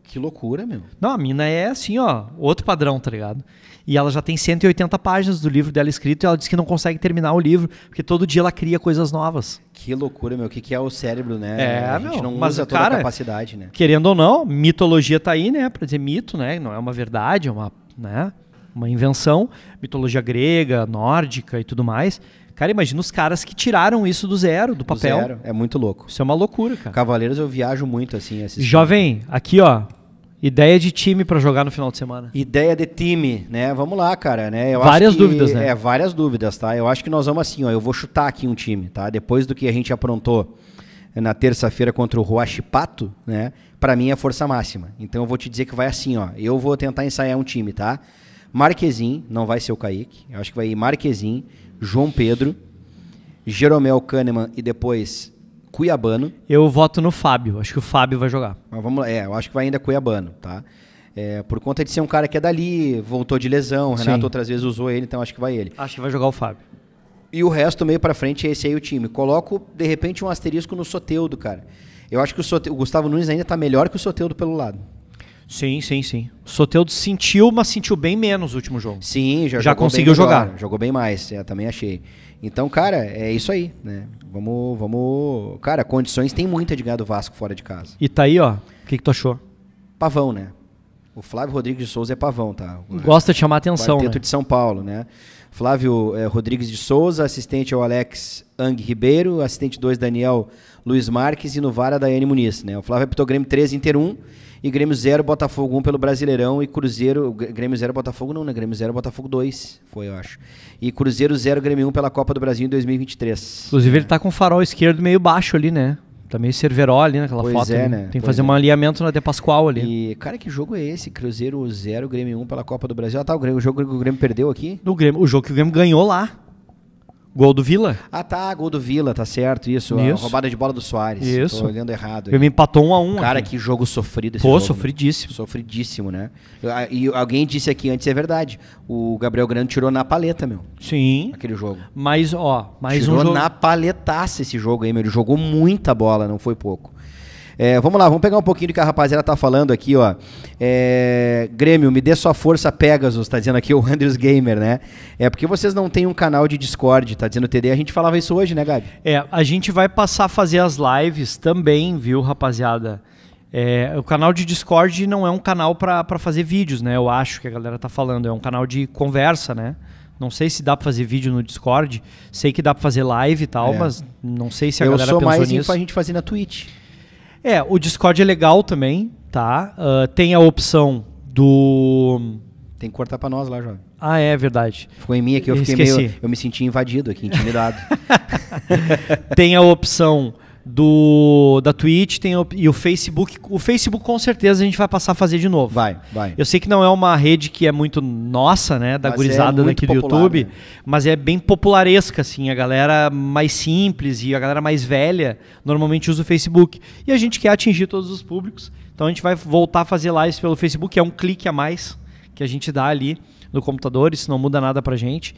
Que loucura, meu. Não, a mina é assim, ó, outro padrão, tá ligado? E ela já tem 180 páginas do livro dela escrito e ela diz que não consegue terminar o livro, porque todo dia ela cria coisas novas. Que loucura, meu. O que, que é o cérebro, né? É, a gente meu, não mas, usa toda cara, a capacidade, né? Querendo ou não, mitologia tá aí, né? Pra dizer mito, né? Não é uma verdade, é uma, né? uma invenção. Mitologia grega, nórdica e tudo mais. Cara, imagina os caras que tiraram isso do zero, do, do papel. Zero. É muito louco. Isso é uma loucura, cara. Cavaleiros eu viajo muito assim. Jovem, aqui ó, Ideia de time para jogar no final de semana. Ideia de time, né? Vamos lá, cara, né? Eu várias que, dúvidas, né? É, várias dúvidas, tá? Eu acho que nós vamos assim, ó, eu vou chutar aqui um time, tá? Depois do que a gente aprontou eh, na terça-feira contra o Huachipato, né? Para mim é força máxima. Então eu vou te dizer que vai assim, ó. Eu vou tentar ensaiar um time, tá? Marquezin, não vai ser o Kaique. Eu acho que vai ir Marquezin, João Pedro, Jeromel Kahneman e depois Cuiabano. Eu voto no Fábio. Acho que o Fábio vai jogar. Mas vamos lá. É, eu acho que vai ainda Cuiabano, tá? É, por conta de ser um cara que é dali, voltou de lesão, o Renato Sim. outras vezes usou ele, então acho que vai ele. Acho que vai jogar o Fábio. E o resto, meio para frente, é esse aí o time. Coloco, de repente, um asterisco no Soteudo, cara. Eu acho que o, Sote... o Gustavo Nunes ainda tá melhor que o Soteudo pelo lado. Sim, sim, sim. O Soteudo sentiu, mas sentiu bem menos o último jogo. Sim, já, já conseguiu jogar. jogou bem mais, é, também achei. Então, cara, é isso aí, né? Vamos, vamos. Cara, condições tem muita de ganhar do Vasco fora de casa. E tá aí, ó. O que, que tu achou? Pavão, né? O Flávio Rodrigues de Souza é pavão, tá? Gosta de chamar atenção. Dentro né? de São Paulo, né? Flávio é, Rodrigues de Souza, assistente o Alex Ang Ribeiro, assistente 2 Daniel Luiz Marques e no VAR a Daiane Muniz, né? O Flávio é Grêmio 13, Inter 1 e Grêmio 0, Botafogo 1 pelo Brasileirão e Cruzeiro. Grêmio 0, Botafogo não, né? Grêmio 0, Botafogo 2, foi, eu acho. E Cruzeiro 0, Grêmio 1 pela Copa do Brasil em 2023. Inclusive, ele tá com o farol esquerdo meio baixo ali, né? Tá meio Cerveró ali naquela né? pois foto. É, né? Tem que fazer é. um alinhamento na De Pascoal ali. E, cara, que jogo é esse? Cruzeiro 0, Grêmio 1 pela Copa do Brasil. Ah, tá, o, Grêmio, o jogo que o Grêmio perdeu aqui. O, Grêmio, o jogo que o Grêmio ganhou lá. Gol do Vila? Ah, tá, gol do Vila, tá certo, isso. isso. A roubada de bola do Soares. Isso. Tô olhando errado. Ele me empatou um a um. Cara, aqui. que jogo sofrido esse Pô, jogo, né? sofridíssimo. Sofridíssimo, né? E alguém disse aqui antes, é verdade. O Gabriel Grande tirou na paleta, meu. Sim. Aquele jogo. Mas, ó, mais tirou um Tirou na paletaça esse jogo aí, meu. Ele jogou muita bola, não foi pouco. É, vamos lá, vamos pegar um pouquinho do que a rapaziada tá falando aqui, ó. É, Grêmio, me dê sua força, Pegasus, tá dizendo aqui o *laughs* Andrews Gamer, né? É porque vocês não têm um canal de Discord, tá dizendo o TD. A gente falava isso hoje, né, Gabi? É, a gente vai passar a fazer as lives também, viu, rapaziada? É, o canal de Discord não é um canal para fazer vídeos, né? Eu acho que a galera tá falando. É um canal de conversa, né? Não sei se dá para fazer vídeo no Discord. Sei que dá para fazer live e tal, é. mas não sei se a Eu galera pensou nisso. Eu sou mais para a gente fazer na Twitch. É, o Discord é legal também, tá? Uh, tem a opção do. Tem que cortar pra nós lá, jovem. Ah, é verdade. Ficou em mim aqui, eu, eu fiquei Esqueci. meio. Eu me senti invadido aqui, intimidado. *laughs* tem a opção do da Twitch tem o, e o Facebook. O Facebook com certeza a gente vai passar a fazer de novo. Vai, vai. Eu sei que não é uma rede que é muito nossa, né, da mas é gurizada é daqui popular, do YouTube, né? mas é bem popularesca assim, a galera mais simples e a galera mais velha normalmente usa o Facebook. E a gente quer atingir todos os públicos. Então a gente vai voltar a fazer lives pelo Facebook, é um clique a mais que a gente dá ali no computador, isso não muda nada pra gente.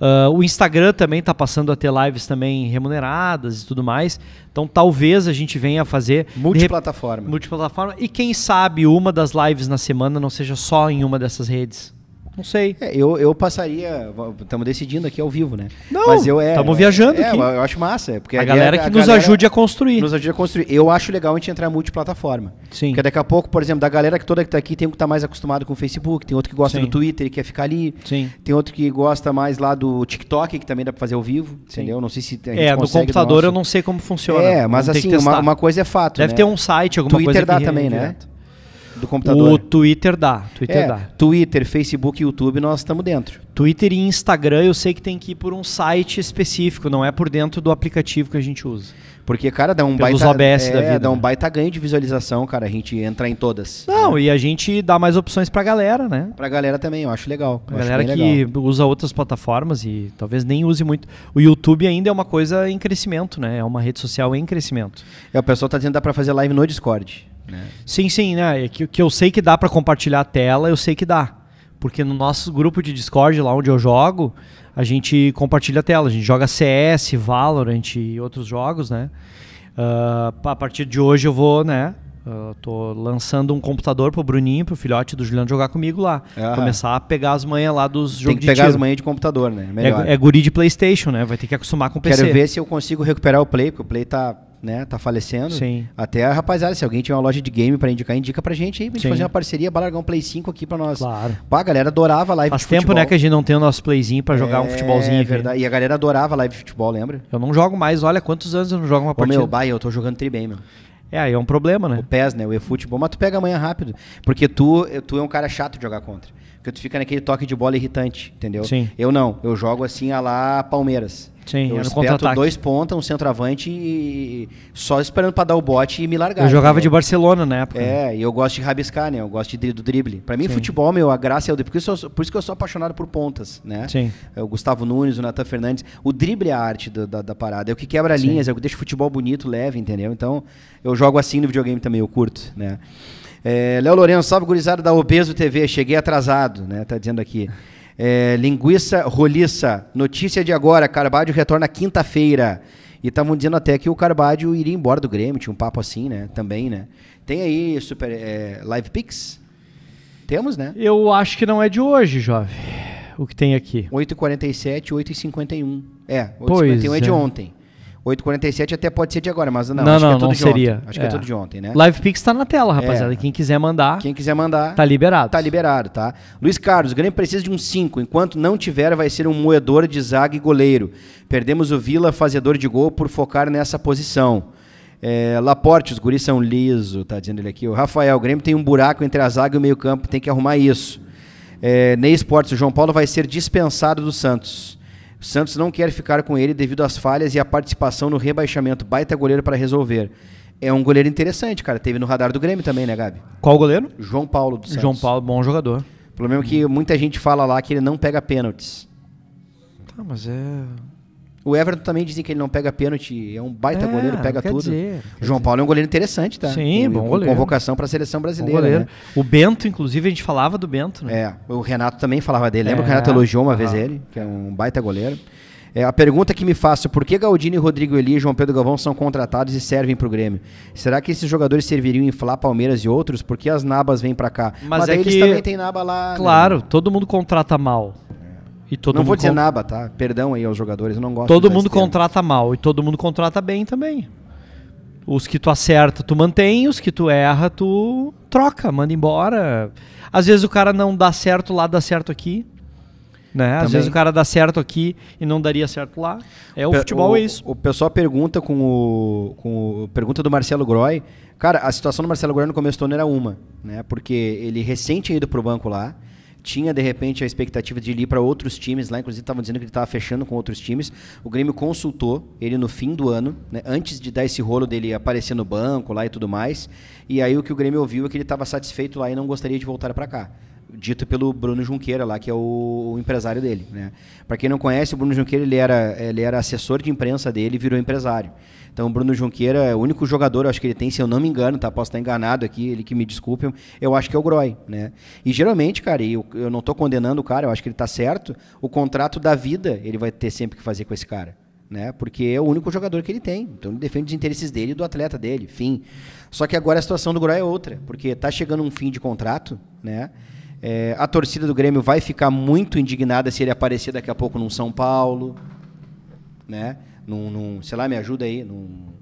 Uh, o Instagram também tá passando a ter lives também remuneradas e tudo mais. Então talvez a gente venha a fazer. Multiplataforma. Multiplataforma. E quem sabe uma das lives na semana não seja só em uma dessas redes. Não sei. É, eu, eu passaria. Estamos decidindo aqui ao vivo, né? Não. é. Estamos é, viajando é, aqui. Eu, eu acho massa. É, porque a galera que a nos galera ajude a construir. Nos ajude a construir. Eu acho legal a gente entrar multiplataforma. Sim. Porque daqui a pouco, por exemplo, da galera que toda que está aqui, tem um que está mais acostumado com o Facebook, tem outro que gosta Sim. do Twitter e quer ficar ali. Sim. Tem outro que gosta mais lá do TikTok, que também dá para fazer ao vivo. Sim. Entendeu? Não sei se. A gente é, no computador do nosso... eu não sei como funciona. É, mas assim, uma, uma, coisa é fato. Deve né? ter um site, alguma Twitter coisa. Twitter dá também, né? Direto do computador. O Twitter dá. Twitter, é, dá. Twitter Facebook, YouTube, nós estamos dentro. Twitter e Instagram eu sei que tem que ir por um site específico, não é por dentro do aplicativo que a gente usa. Porque, cara, dá um Pelos baita. ABS é, da vida, dá um né? baita ganho de visualização, cara, a gente entrar em todas. Não, né? e a gente dá mais opções pra galera, né? Pra galera também, eu acho legal. Pra galera que legal. usa outras plataformas e talvez nem use muito. O YouTube ainda é uma coisa em crescimento, né? É uma rede social em crescimento. É, o pessoal tá dizendo que dá pra fazer live no Discord. Né? Sim, sim, né? É que, que eu sei que dá para compartilhar a tela, eu sei que dá. Porque no nosso grupo de Discord, lá onde eu jogo, a gente compartilha a tela. A gente joga CS, Valorant e outros jogos, né? Uh, a partir de hoje eu vou, né? Eu tô lançando um computador pro Bruninho, pro filhote do Juliano jogar comigo lá. Ah. Começar a pegar as manhas lá dos jogos Tem que pegar as manhas de computador, né? Melhor. É, é guri de Playstation, né? Vai ter que acostumar com o PC. Quero ver se eu consigo recuperar o Play, porque o Play tá né? Tá falecendo. Sim. Até, rapaziada, se alguém tiver uma loja de game para indicar, indica pra gente aí, pra gente Sim. fazer uma parceria, um Play 5 aqui pra nós. Claro. Pá, a galera adorava live Faz tempo, né, futebol. né, que a gente não tem o nosso playzinho pra jogar é, um futebolzinho. É verdade. Aqui. E a galera adorava live futebol, lembra? Eu não jogo mais, olha quantos anos eu não jogo uma Ô, partida. Ô, meu, bai, eu tô jogando tri bem, meu. É, aí é um problema, né? O PES, né? O eFootball. Mas tu pega amanhã rápido. Porque tu, tu é um cara chato de jogar contra. Porque tu fica naquele toque de bola irritante, entendeu? Sim. Eu não. Eu jogo assim a lá Palmeiras. Sim, eu era espeto dois pontas, um centroavante e só esperando para dar o bote e me largar. Eu jogava né? de Barcelona na época. Né? É, e eu gosto de rabiscar, né? Eu gosto de, do drible. Para mim, Sim. futebol, meu, a graça é o drible. Por isso, eu sou, por isso que eu sou apaixonado por pontas, né? Sim. É o Gustavo Nunes, o Natan Fernandes. O drible é a arte do, da, da, parada. É o que quebra Sim. linhas, é o que deixa o futebol bonito, leve, entendeu? Então, eu jogo assim no videogame também, eu curto, né? É, Léo Lourenço, salve gurizada da Obeso TV. Cheguei atrasado, né? Tá dizendo aqui. É, linguiça roliça. Notícia de agora: Carbádio retorna quinta-feira. E estavam dizendo até que o Carbádio iria embora do Grêmio, tinha um papo assim, né? Também, né? Tem aí super é, live picks? Temos, né? Eu acho que não é de hoje, jovem. O que tem aqui? 8h47, 8h51. É, 8h51 é. é de é. ontem. 8h47 até pode ser de agora, mas não, não acho não, que é tudo não de seria. Ontem. Acho é. que é tudo de ontem, né? Live Pix tá na tela, é. rapaziada. É. Quem quiser mandar. Quem quiser mandar. Tá liberado. Tá liberado, tá? Luiz Carlos, o Grêmio precisa de um 5. Enquanto não tiver, vai ser um moedor de zaga e goleiro. Perdemos o Vila, fazedor de gol, por focar nessa posição. É, Laporte, os guris são liso, tá dizendo ele aqui. O Rafael, o Grêmio tem um buraco entre a zaga e o meio-campo, tem que arrumar isso. É, Ney Esportes, o João Paulo vai ser dispensado do Santos. O Santos não quer ficar com ele devido às falhas e à participação no rebaixamento. Baita goleiro para resolver. É um goleiro interessante, cara. Teve no radar do Grêmio também, né, Gabi? Qual goleiro? João Paulo do Santos. João Paulo, bom jogador. Pelo menos é que muita gente fala lá que ele não pega pênaltis. Tá, mas é. O Everton também dizem que ele não pega pênalti, é um baita é, goleiro, pega tudo. Dizer, João Paulo é um goleiro interessante, tá? Sim, com, bom goleiro. Convocação para a seleção brasileira. Né? O Bento, inclusive, a gente falava do Bento, né? É, o Renato também falava dele. Lembra é, que o é. Renato elogiou uma vez ele, que é um baita goleiro. É, a pergunta que me faço, por que Galdini, Rodrigo Eli e João Pedro Galvão são contratados e servem para o Grêmio? Será que esses jogadores serviriam em inflar Palmeiras e outros? Por que as nabas vêm para cá? Mas, Mas é eles que... também têm naba lá. Né? Claro, né? todo mundo contrata mal. E todo não mundo vou dizer con... nada, tá? Perdão aí aos jogadores, eu não gosto. Todo mundo contrata mal e todo mundo contrata bem também. Os que tu acerta, tu mantém, os que tu erra, tu troca, manda embora. Às vezes o cara não dá certo lá, dá certo aqui. Né? Às vezes o cara dá certo aqui e não daria certo lá. É o futebol o, é isso. O pessoal pergunta com o, com o pergunta do Marcelo Groy. Cara, a situação do Marcelo Groy no começo do ano era uma, né? Porque ele recente tinha ido pro banco lá tinha de repente a expectativa de ir para outros times lá, inclusive estavam dizendo que ele estava fechando com outros times. O Grêmio consultou ele no fim do ano, né, antes de dar esse rolo dele aparecer no banco lá e tudo mais. E aí o que o Grêmio ouviu é que ele estava satisfeito lá e não gostaria de voltar para cá dito pelo Bruno Junqueira lá, que é o, o empresário dele. Né? Para quem não conhece, o Bruno Junqueira ele era, ele era assessor de imprensa dele e virou empresário. Então o Bruno Junqueira é o único jogador, acho que ele tem, se eu não me engano, tá? Posso estar enganado aqui, ele que me desculpe, eu acho que é o Groy, né? E geralmente, cara, eu, eu não estou condenando o cara, eu acho que ele está certo, o contrato da vida ele vai ter sempre que fazer com esse cara. Né? Porque é o único jogador que ele tem. Então ele defende os interesses dele e do atleta dele, fim. Só que agora a situação do Groy é outra, porque está chegando um fim de contrato, né? É, a torcida do Grêmio vai ficar muito indignada se ele aparecer daqui a pouco num São Paulo, né? Num, num sei lá, me ajuda aí, num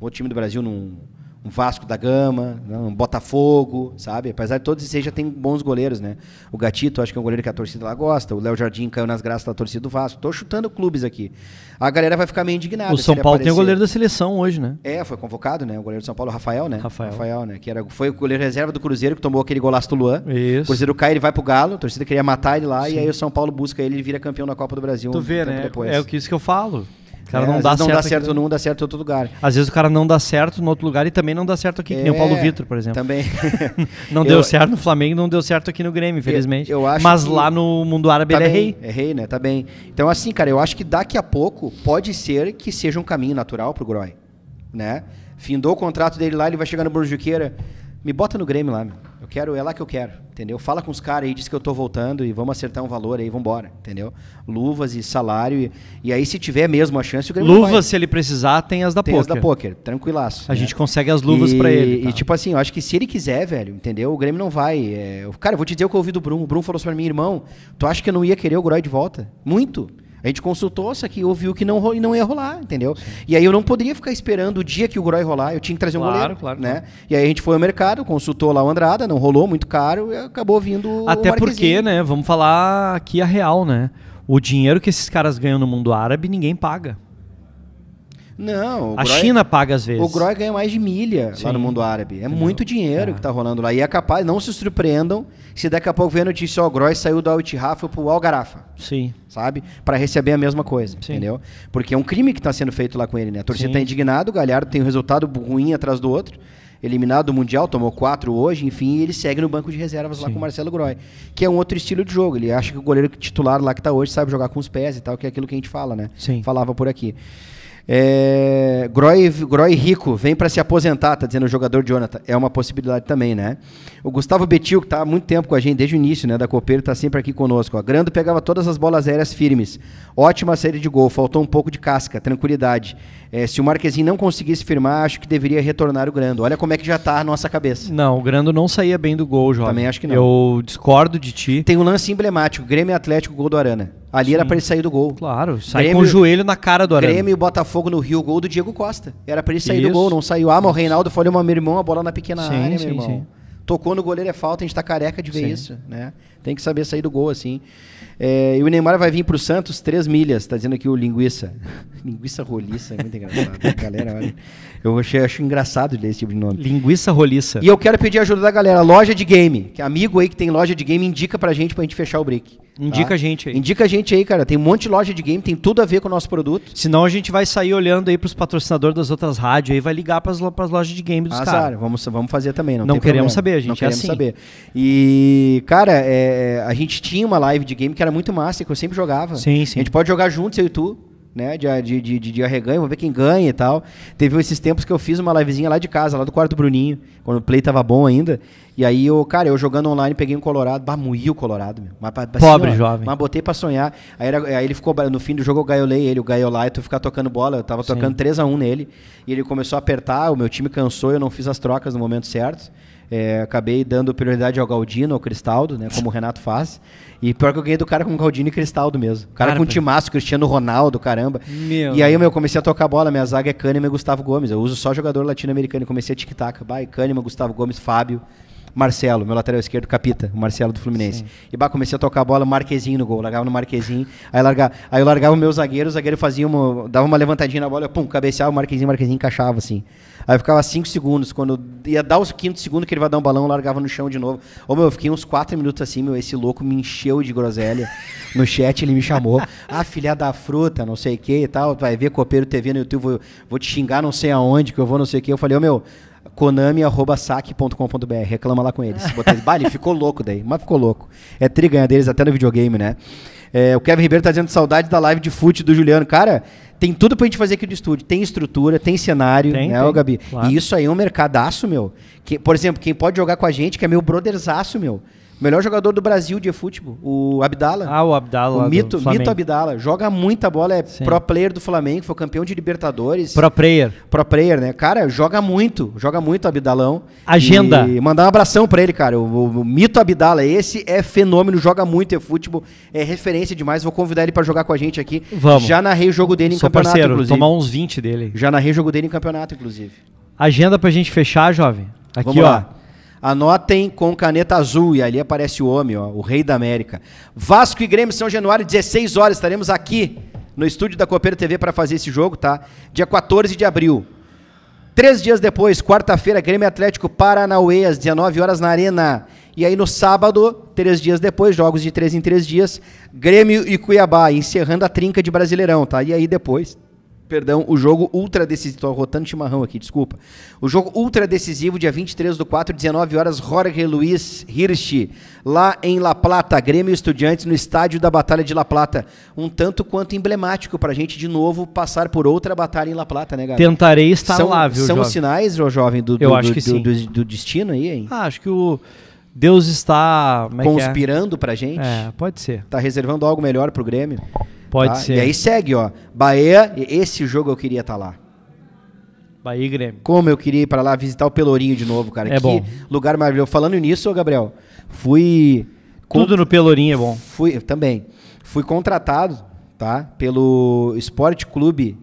outro time do Brasil, num um Vasco da Gama, né, um Botafogo, sabe? Apesar de todos esses já tem bons goleiros, né? O Gatito, acho que é um goleiro que a torcida lá gosta. O Léo Jardim caiu nas graças da torcida do Vasco. Estou chutando clubes aqui. A galera vai ficar meio indignada. O São Paulo aparecer. tem o goleiro da seleção hoje, né? É, foi convocado, né? O goleiro do São Paulo, Rafael, né? Rafael. Rafael né? Que era, foi o goleiro reserva do Cruzeiro que tomou aquele golaço do Luan. Isso. O Cruzeiro cai, ele vai pro Galo, a torcida queria matar ele lá Sim. e aí o São Paulo busca ele, ele vira campeão da Copa do Brasil. Tu um vê, né? Depois. É o que isso que eu falo cara é, não, dá não, dá certo não dá num, dá certo em outro lugar. Às vezes o cara não dá certo no outro lugar e também não dá certo aqui, que nem o Paulo é, Vitor, por exemplo. Também. *laughs* não eu, deu certo no Flamengo, não deu certo aqui no Grêmio, infelizmente. Eu, eu acho Mas lá no mundo árabe tá ele é bem, é rei. É rei, né? Tá bem. Então, assim, cara, eu acho que daqui a pouco pode ser que seja um caminho natural pro Groy, né? Findou o contrato dele lá, ele vai chegar no Burjuqueira. Me bota no Grêmio lá, meu quero, é lá que eu quero, entendeu? Fala com os caras aí, diz que eu tô voltando e vamos acertar um valor aí, vamos embora, entendeu? Luvas e salário. E, e, aí, se tiver mesmo a chance, o Grêmio Luvas, se ele precisar, tem as da tem poker. Tem as da poker, tranquilaço. A né? gente consegue as luvas para ele. Tá? E tipo assim, eu acho que se ele quiser, velho, entendeu? O Grêmio não vai. É... Cara, eu vou te dizer o que eu ouvi do Bruno. O Bruno falou assim pra mim, irmão, tu acha que eu não ia querer o Groy de volta? Muito. A gente consultou, só que ouviu que não, não ia rolar, entendeu? Sim. E aí eu não poderia ficar esperando o dia que o Groy rolar, eu tinha que trazer um claro, goleiro. Claro, né? Claro. E aí a gente foi ao mercado, consultou lá o Andrada, não rolou, muito caro, e acabou vindo Até porque, né, vamos falar aqui a real, né? O dinheiro que esses caras ganham no mundo árabe, ninguém paga. Não. A Groy, China paga às vezes. O Groy ganha mais de milha Sim. lá no mundo árabe. É Entendeu? muito dinheiro é. que tá rolando lá. E é capaz, não se surpreendam se daqui a pouco vem a notícia, ó, o Groy saiu do Al-Ittihad foi pro Al-Garafa. Sim. Sabe? Para receber a mesma coisa, Sim. entendeu? Porque é um crime que tá sendo feito lá com ele, né? A torcida Sim. tá indignada, o Galhardo tem um resultado ruim atrás do outro eliminado do Mundial, tomou quatro hoje, enfim, e ele segue no banco de reservas Sim. lá com o Marcelo Groy, que é um outro estilo de jogo. Ele acha que o goleiro titular lá que está hoje sabe jogar com os pés e tal, que é aquilo que a gente fala, né? Sim. Falava por aqui. É, Groy, Groy Rico vem para se aposentar, tá dizendo o jogador Jonathan. É uma possibilidade também, né? O Gustavo Betil, que tá há muito tempo com a gente, desde o início, né? Da Copeiro, tá sempre aqui conosco. A Grando pegava todas as bolas aéreas firmes. Ótima série de gol, faltou um pouco de casca, tranquilidade. É, se o Marquezinho não conseguisse firmar, acho que deveria retornar o Grando. Olha como é que já está a nossa cabeça. Não, o Grando não saía bem do gol, João Também acho que não. Eu discordo de ti. Tem um lance emblemático, Grêmio Atlético, gol do Arana. Ali Sim. era para ele sair do gol. Claro, saiu Grêmio, com o joelho na cara do Arana. Grêmio e Botafogo no Rio, gol do Diego Costa. Era para ele sair Isso. do gol, não saiu. Ah, mas o Reinaldo falou, meu irmão, a bola na pequena sim, área, sim, irmão. Sim. Tocou no goleiro é falta, a gente tá careca de ver Sim. isso, né? Tem que saber sair do gol, assim. É, e o Neymar vai vir pro Santos três milhas, tá dizendo aqui o Linguiça. *laughs* linguiça Roliça, é muito engraçado. *laughs* galera, olha. Eu achei, acho engraçado ler esse tipo de nome. Linguiça Roliça. E eu quero pedir a ajuda da galera. Loja de game. Que amigo aí que tem loja de game, indica pra gente pra gente fechar o break. Indica tá? a gente aí. Indica a gente aí, cara. Tem um monte de loja de game, tem tudo a ver com o nosso produto. Senão a gente vai sair olhando aí pros patrocinadores das outras rádios aí, vai ligar pras, pras lojas de game dos caras. Vamos, vamos fazer também, não, não queremos problema. saber, a gente. Não é queremos assim. saber. E, cara, é, a gente tinha uma live de game que era muito massa, que eu sempre jogava. Sim, sim. A gente pode jogar juntos, eu e tu né? De, de, de, de, arreganho, vamos ver quem ganha e tal. Teve esses tempos que eu fiz uma livezinha lá de casa, lá do quarto do Bruninho, quando o play tava bom ainda. E aí, eu, cara, eu jogando online, peguei um Colorado, bamuí o Colorado, meu. Mas, assim, Pobre jovem. Mas botei pra sonhar. Aí, era, aí, ele ficou, no fim do jogo eu gaiolei ele, o gaiolai, tu ficar tocando bola, eu tava Sim. tocando 3 a 1 nele. E ele começou a apertar, o meu time cansou, eu não fiz as trocas no momento certo. É, acabei dando prioridade ao Galdino, ao Cristaldo, né? Como o Renato faz. E pior que eu ganhei do cara com Galdino e Cristaldo mesmo. O cara com timaço, Cristiano Ronaldo, caramba. Meu e aí, meu, eu comecei a tocar bola. Minha zaga é Cânima e Gustavo Gomes. Eu uso só jogador latino-americano. Comecei a tic-tac. Vai, é Kahneman, Gustavo Gomes, Fábio. Marcelo, meu lateral esquerdo, capita, o Marcelo do Fluminense. Sim. E bah, comecei a tocar a bola, Marquezinho no gol, largava no Marquezinho, aí, largava, aí eu largava o meu zagueiro, o zagueiro fazia uma, dava uma levantadinha na bola, eu, pum, cabeceava, o Marquezinho, Marquezinho encaixava assim. Aí ficava 5 segundos, quando ia dar os quinto segundo que ele vai dar um balão, eu largava no chão de novo. Ô meu, eu fiquei uns 4 minutos assim, meu, esse louco me encheu de groselha. *laughs* No chat ele me chamou, ah, filha da fruta, não sei o que e tal, vai ver Copeiro TV no YouTube, vou, vou te xingar não sei aonde, que eu vou não sei o que. Eu falei, ô meu, konami.saque.com.br. Reclama lá com eles. bale ficou louco daí, mas ficou louco. É triganha deles até no videogame, né? É, o Kevin Ribeiro tá dizendo saudade da live de fute do Juliano. Cara, tem tudo pra gente fazer aqui no estúdio. Tem estrutura, tem cenário, tem, né, tem, Gabi? Claro. E isso aí é um mercadaço, meu. Que, por exemplo, quem pode jogar com a gente, que é meu brotherzaço, meu. Melhor jogador do Brasil de futebol, o Abdala. Ah, o Abdala. O Mito, Mito Abdala. Joga muita bola, é Sim. pro player do Flamengo, foi campeão de Libertadores. Pro player. Pro player, né? Cara, joga muito, joga muito o Abdalão. Agenda. E mandar um abração pra ele, cara. O, o, o Mito Abdala, esse é fenômeno, joga muito e é futebol, é referência demais. Vou convidar ele para jogar com a gente aqui. Vamos. Já narrei o jogo dele em Sou campeonato, parceiro, inclusive. tomar uns 20 dele. Já narrei o jogo dele em campeonato, inclusive. Agenda pra gente fechar, jovem. Aqui, Vamos ó. Lá. Anotem com caneta azul, e ali aparece o homem, ó, o rei da América. Vasco e Grêmio São Januário, 16 horas, estaremos aqui no estúdio da Copeira TV para fazer esse jogo, tá? Dia 14 de abril. Três dias depois, quarta-feira, Grêmio Atlético Paranauê, às 19 horas na Arena. E aí no sábado, três dias depois, jogos de três em três dias, Grêmio e Cuiabá, encerrando a trinca de Brasileirão, tá? E aí depois, perdão, o jogo ultra decisivo. rotando chimarrão aqui, desculpa. O jogo ultra decisivo, dia 23 do 4, 19 horas, Jorge Luiz Hirsch, lá em La Plata, Grêmio Estudiantes, no estádio da Batalha de La Plata. Um tanto quanto emblemático para a gente, de novo, passar por outra batalha em La Plata, né, galera? Tentarei estar são, lá, viu, São jovem. sinais, ô jovem, do, do, Eu acho do, que sim. Do, do, destino aí, hein? Ah, acho que o. Deus está é, é conspirando é? a gente? É, pode ser. Está reservando algo melhor para o Grêmio? Pode tá? ser. E aí segue, ó. Bahia, esse jogo eu queria estar tá lá. Bahia e Grêmio. Como eu queria ir para lá visitar o Pelourinho de novo, cara. É que bom. lugar maravilhoso. Falando nisso, Gabriel, fui. Tudo no Pelourinho é bom. Fui também. Fui contratado, tá? Pelo Esporte Clube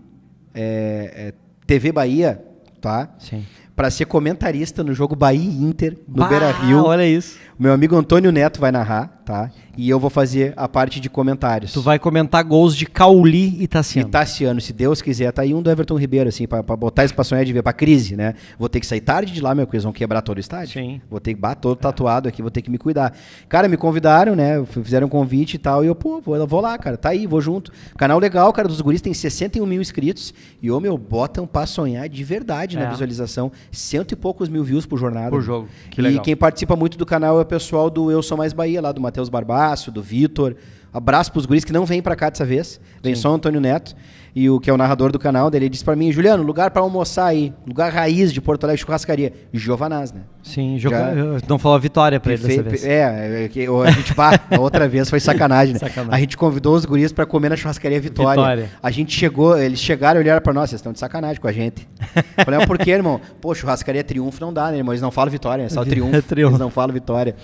é, é, TV Bahia, tá? Sim. Para ser comentarista no jogo Bahia Inter no ah, Beira Rio. Olha isso. meu amigo Antônio Neto vai narrar tá? E eu vou fazer a parte de comentários. Tu vai comentar gols de Cauli e Tassiano. E Tassiano, se Deus quiser, tá aí um do Everton Ribeiro, assim, pra, pra botar isso pra sonhar de ver, pra crise, né? Vou ter que sair tarde de lá, meu, porque eles vão quebrar todo o estádio. Sim. Vou ter que bater todo é. tatuado aqui, vou ter que me cuidar. Cara, me convidaram, né? Fizeram um convite e tal, e eu, pô, vou, vou lá, cara, tá aí, vou junto. Canal legal, cara, dos guris tem 61 mil inscritos, e, ô, meu, botam pra sonhar de verdade é. na visualização. Cento e poucos mil views por jornada. Por jogo, que E quem participa muito do canal é o pessoal do Eu Sou Mais Bahia, lá do Matheus Matheus Barbácio, do Vitor. Abraço pros guris que não vêm para cá dessa vez. Vem Sim. só o Antônio Neto, e o que é o narrador do canal dele, ele disse para mim, Juliano, lugar para almoçar aí, lugar raiz de Porto Alegre, churrascaria. Giovanaz, né? Sim, Já... não falou vitória para ele dessa vez. É, é, é a gente, pá, a *laughs* outra vez foi sacanagem, né? Sacanagem. A gente convidou os guris para comer na churrascaria vitória. vitória. A gente chegou, eles chegaram e olharam para nós, vocês estão de sacanagem com a gente. falei, mas ah, por quê, irmão? Pô, churrascaria Triunfo não dá, né, irmão? Eles não falam Vitória, é só *laughs* Triunfo. É triunfo. Eles não falam Vitória.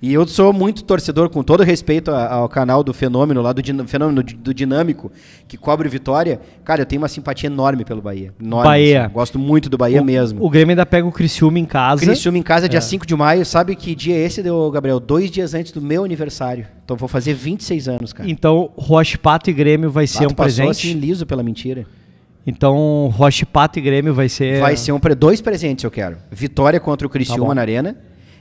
E eu sou muito torcedor, com todo respeito ao canal do Fenômeno, lá do Fenômeno do Dinâmico, que cobre vitória. Cara, eu tenho uma simpatia enorme pelo Bahia. Enorme, Bahia. Assim. Gosto muito do Bahia o, mesmo. O Grêmio ainda pega o Criciúma em casa. Criciúma em casa, é. dia 5 de maio. Sabe que dia é esse, Gabriel? Dois dias antes do meu aniversário. Então vou fazer 26 anos, cara. Então, Roche Pato e Grêmio vai Pato ser um passou presente. assim liso pela mentira. Então, Roche Pato e Grêmio vai ser. Vai ser um dois presentes, eu quero. Vitória contra o tá Criciúma tá na Arena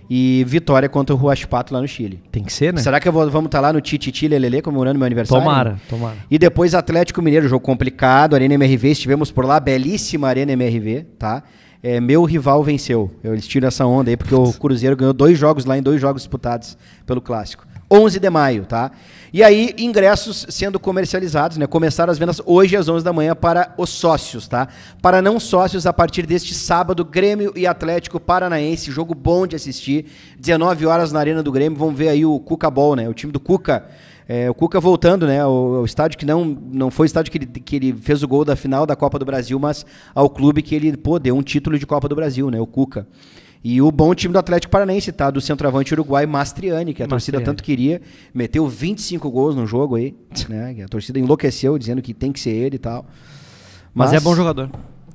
e vitória contra o Ruaspato lá no Chile. Tem que ser, né? Será que vou, vamos estar tá lá no Tititi Lelele comemorando meu aniversário? Tomara, tomara. E depois Atlético Mineiro, jogo complicado, Arena MRV, estivemos por lá, belíssima Arena MRV, tá? É, meu rival venceu. Eu eles tiram essa onda aí, porque o Cruzeiro ganhou dois jogos lá em dois jogos disputados pelo Clássico. 11 de maio, tá? E aí, ingressos sendo comercializados, né? Começaram as vendas hoje às 11 da manhã para os sócios, tá? Para não sócios, a partir deste sábado, Grêmio e Atlético Paranaense, jogo bom de assistir, 19 horas na Arena do Grêmio, vamos ver aí o Cuca Ball, né? O time do Cuca, é, o Cuca voltando, né? O, o, estádio que não, não foi o estádio que ele, que ele fez o gol da final da Copa do Brasil, mas ao clube que ele, pô, deu um título de Copa do Brasil, né? O Cuca. E o bom time do Atlético Paranaense, tá? Do centroavante uruguai Mastriani, que a Mastriani. torcida tanto queria. Meteu 25 gols no jogo aí, né? A torcida enlouqueceu, dizendo que tem que ser ele e tal. Mas, é Mas é bom jogador.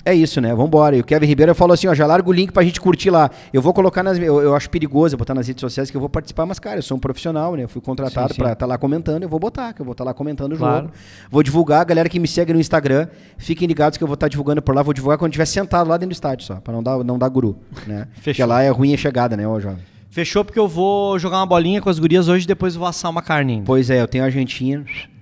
É isso, né? Vambora. E o Kevin Ribeiro falou assim: ó, já larga o link pra gente curtir lá. Eu vou colocar nas. Eu, eu acho perigoso botar nas redes sociais que eu vou participar, mas, cara, eu sou um profissional, né? Eu fui contratado para pra estar tá lá comentando, eu vou botar, que eu vou estar tá lá comentando o claro. jogo. Vou divulgar, a galera que me segue no Instagram, fiquem ligados que eu vou estar tá divulgando por lá, vou divulgar quando estiver sentado lá dentro do estádio só, pra não dar, não dar guru. Né? *laughs* Fechou. Porque lá é ruim a chegada, né, ô jovem? Fechou porque eu vou jogar uma bolinha com as gurias hoje e depois vou assar uma carne. Ainda. Pois é, eu tenho a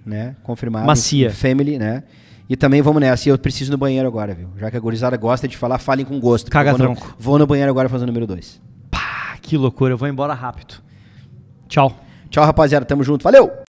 né? Confirmado. Macia. Family, né? E também vamos nessa. E eu preciso ir no banheiro agora, viu? Já que a gurizada gosta de falar, falem com gosto. Caga vou no, vou no banheiro agora fazer o número 2. Pá, que loucura. Eu vou embora rápido. Tchau. Tchau, rapaziada. Tamo junto. Valeu!